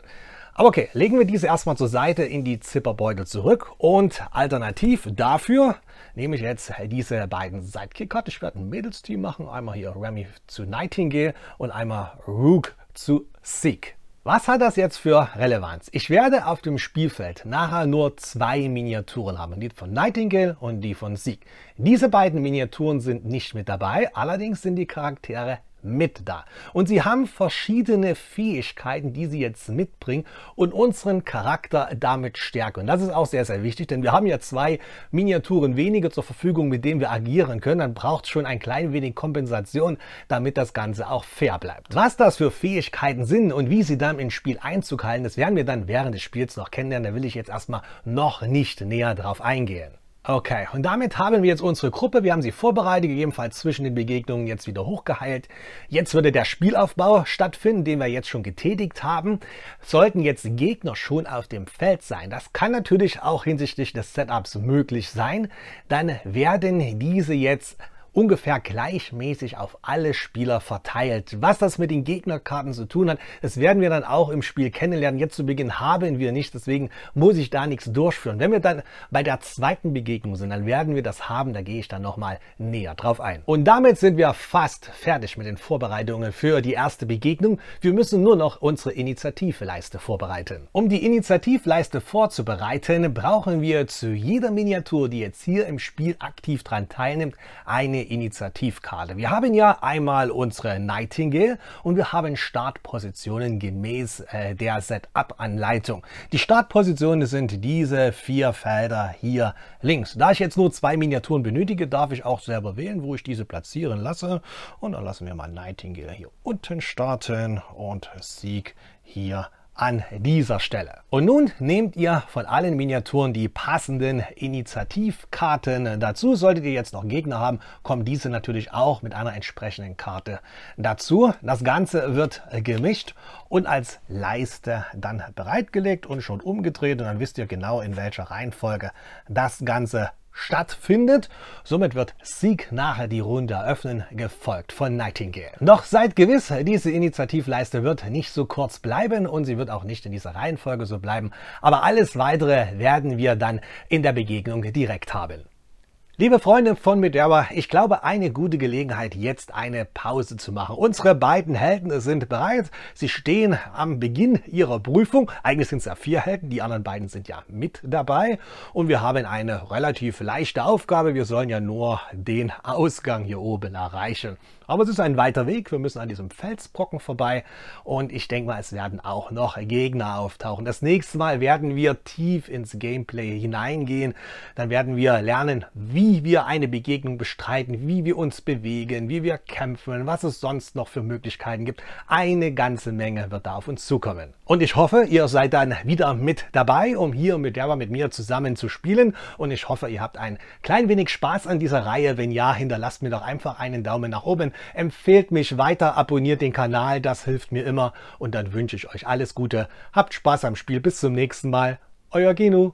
S1: Aber okay, legen wir diese erstmal zur Seite in die Zipperbeutel zurück und alternativ dafür nehme ich jetzt diese beiden Sidekick-Cut. Ich werde ein Mädels-Team machen. Einmal hier Remy zu Nightingale und einmal Rook zu Sieg. Was hat das jetzt für Relevanz? Ich werde auf dem Spielfeld nachher nur zwei Miniaturen haben, die von Nightingale und die von Sieg. Diese beiden Miniaturen sind nicht mit dabei, allerdings sind die Charaktere mit da. Und sie haben verschiedene Fähigkeiten, die sie jetzt mitbringen und unseren Charakter damit stärken. Und das ist auch sehr, sehr wichtig, denn wir haben ja zwei Miniaturen weniger zur Verfügung, mit denen wir agieren können. Dann braucht es schon ein klein wenig Kompensation, damit das Ganze auch fair bleibt. Was das für Fähigkeiten sind und wie sie dann ins Spiel Einzug halten, das werden wir dann während des Spiels noch kennenlernen. Da will ich jetzt erstmal noch nicht näher drauf eingehen. Okay, und damit haben wir jetzt unsere Gruppe. Wir haben sie vorbereitet, gegebenenfalls zwischen den Begegnungen jetzt wieder hochgeheilt. Jetzt würde der Spielaufbau stattfinden, den wir jetzt schon getätigt haben. Sollten jetzt Gegner schon auf dem Feld sein, das kann natürlich auch hinsichtlich des Setups möglich sein, dann werden diese jetzt ungefähr gleichmäßig auf alle Spieler verteilt. Was das mit den Gegnerkarten zu tun hat, das werden wir dann auch im Spiel kennenlernen. Jetzt zu Beginn haben wir nichts, deswegen muss ich da nichts durchführen. Wenn wir dann bei der zweiten Begegnung sind, dann werden wir das haben. Da gehe ich dann nochmal näher drauf ein. Und damit sind wir fast fertig mit den Vorbereitungen für die erste Begegnung. Wir müssen nur noch unsere Initiativleiste vorbereiten. Um die Initiativleiste vorzubereiten, brauchen wir zu jeder Miniatur, die jetzt hier im Spiel aktiv dran teilnimmt, eine Initiativkarte. Wir haben ja einmal unsere Nightingale und wir haben Startpositionen gemäß äh, der Setup-Anleitung. Die Startpositionen sind diese vier Felder hier links. Da ich jetzt nur zwei Miniaturen benötige, darf ich auch selber wählen, wo ich diese platzieren lasse. Und dann lassen wir mal Nightingale hier unten starten und Sieg hier an dieser Stelle. Und nun nehmt ihr von allen Miniaturen die passenden Initiativkarten dazu. Solltet ihr jetzt noch Gegner haben, kommen diese natürlich auch mit einer entsprechenden Karte dazu. Das Ganze wird gemischt und als Leiste dann bereitgelegt und schon umgedreht. Und dann wisst ihr genau, in welcher Reihenfolge das Ganze stattfindet. Somit wird Sieg nachher die Runde eröffnen, gefolgt von Nightingale. Doch seid gewiss, diese Initiativleiste wird nicht so kurz bleiben und sie wird auch nicht in dieser Reihenfolge so bleiben. Aber alles weitere werden wir dann in der Begegnung direkt haben. Liebe Freunde von Miderba, ich glaube, eine gute Gelegenheit, jetzt eine Pause zu machen. Unsere beiden Helden sind bereit. Sie stehen am Beginn ihrer Prüfung. Eigentlich sind es ja vier Helden, die anderen beiden sind ja mit dabei. Und wir haben eine relativ leichte Aufgabe. Wir sollen ja nur den Ausgang hier oben erreichen. Aber es ist ein weiter Weg. Wir müssen an diesem Felsbrocken vorbei. Und ich denke mal, es werden auch noch Gegner auftauchen. Das nächste Mal werden wir tief ins Gameplay hineingehen. Dann werden wir lernen, wie wir eine Begegnung bestreiten, wie wir uns bewegen, wie wir kämpfen, was es sonst noch für Möglichkeiten gibt. Eine ganze Menge wird da auf uns zukommen. Und ich hoffe, ihr seid dann wieder mit dabei, um hier mit Java mit mir zusammen zu spielen. Und ich hoffe, ihr habt ein klein wenig Spaß an dieser Reihe. Wenn ja, hinterlasst mir doch einfach einen Daumen nach oben empfehlt mich weiter, abonniert den Kanal, das hilft mir immer. Und dann wünsche ich euch alles Gute. Habt Spaß am Spiel. Bis zum nächsten Mal. Euer Genu.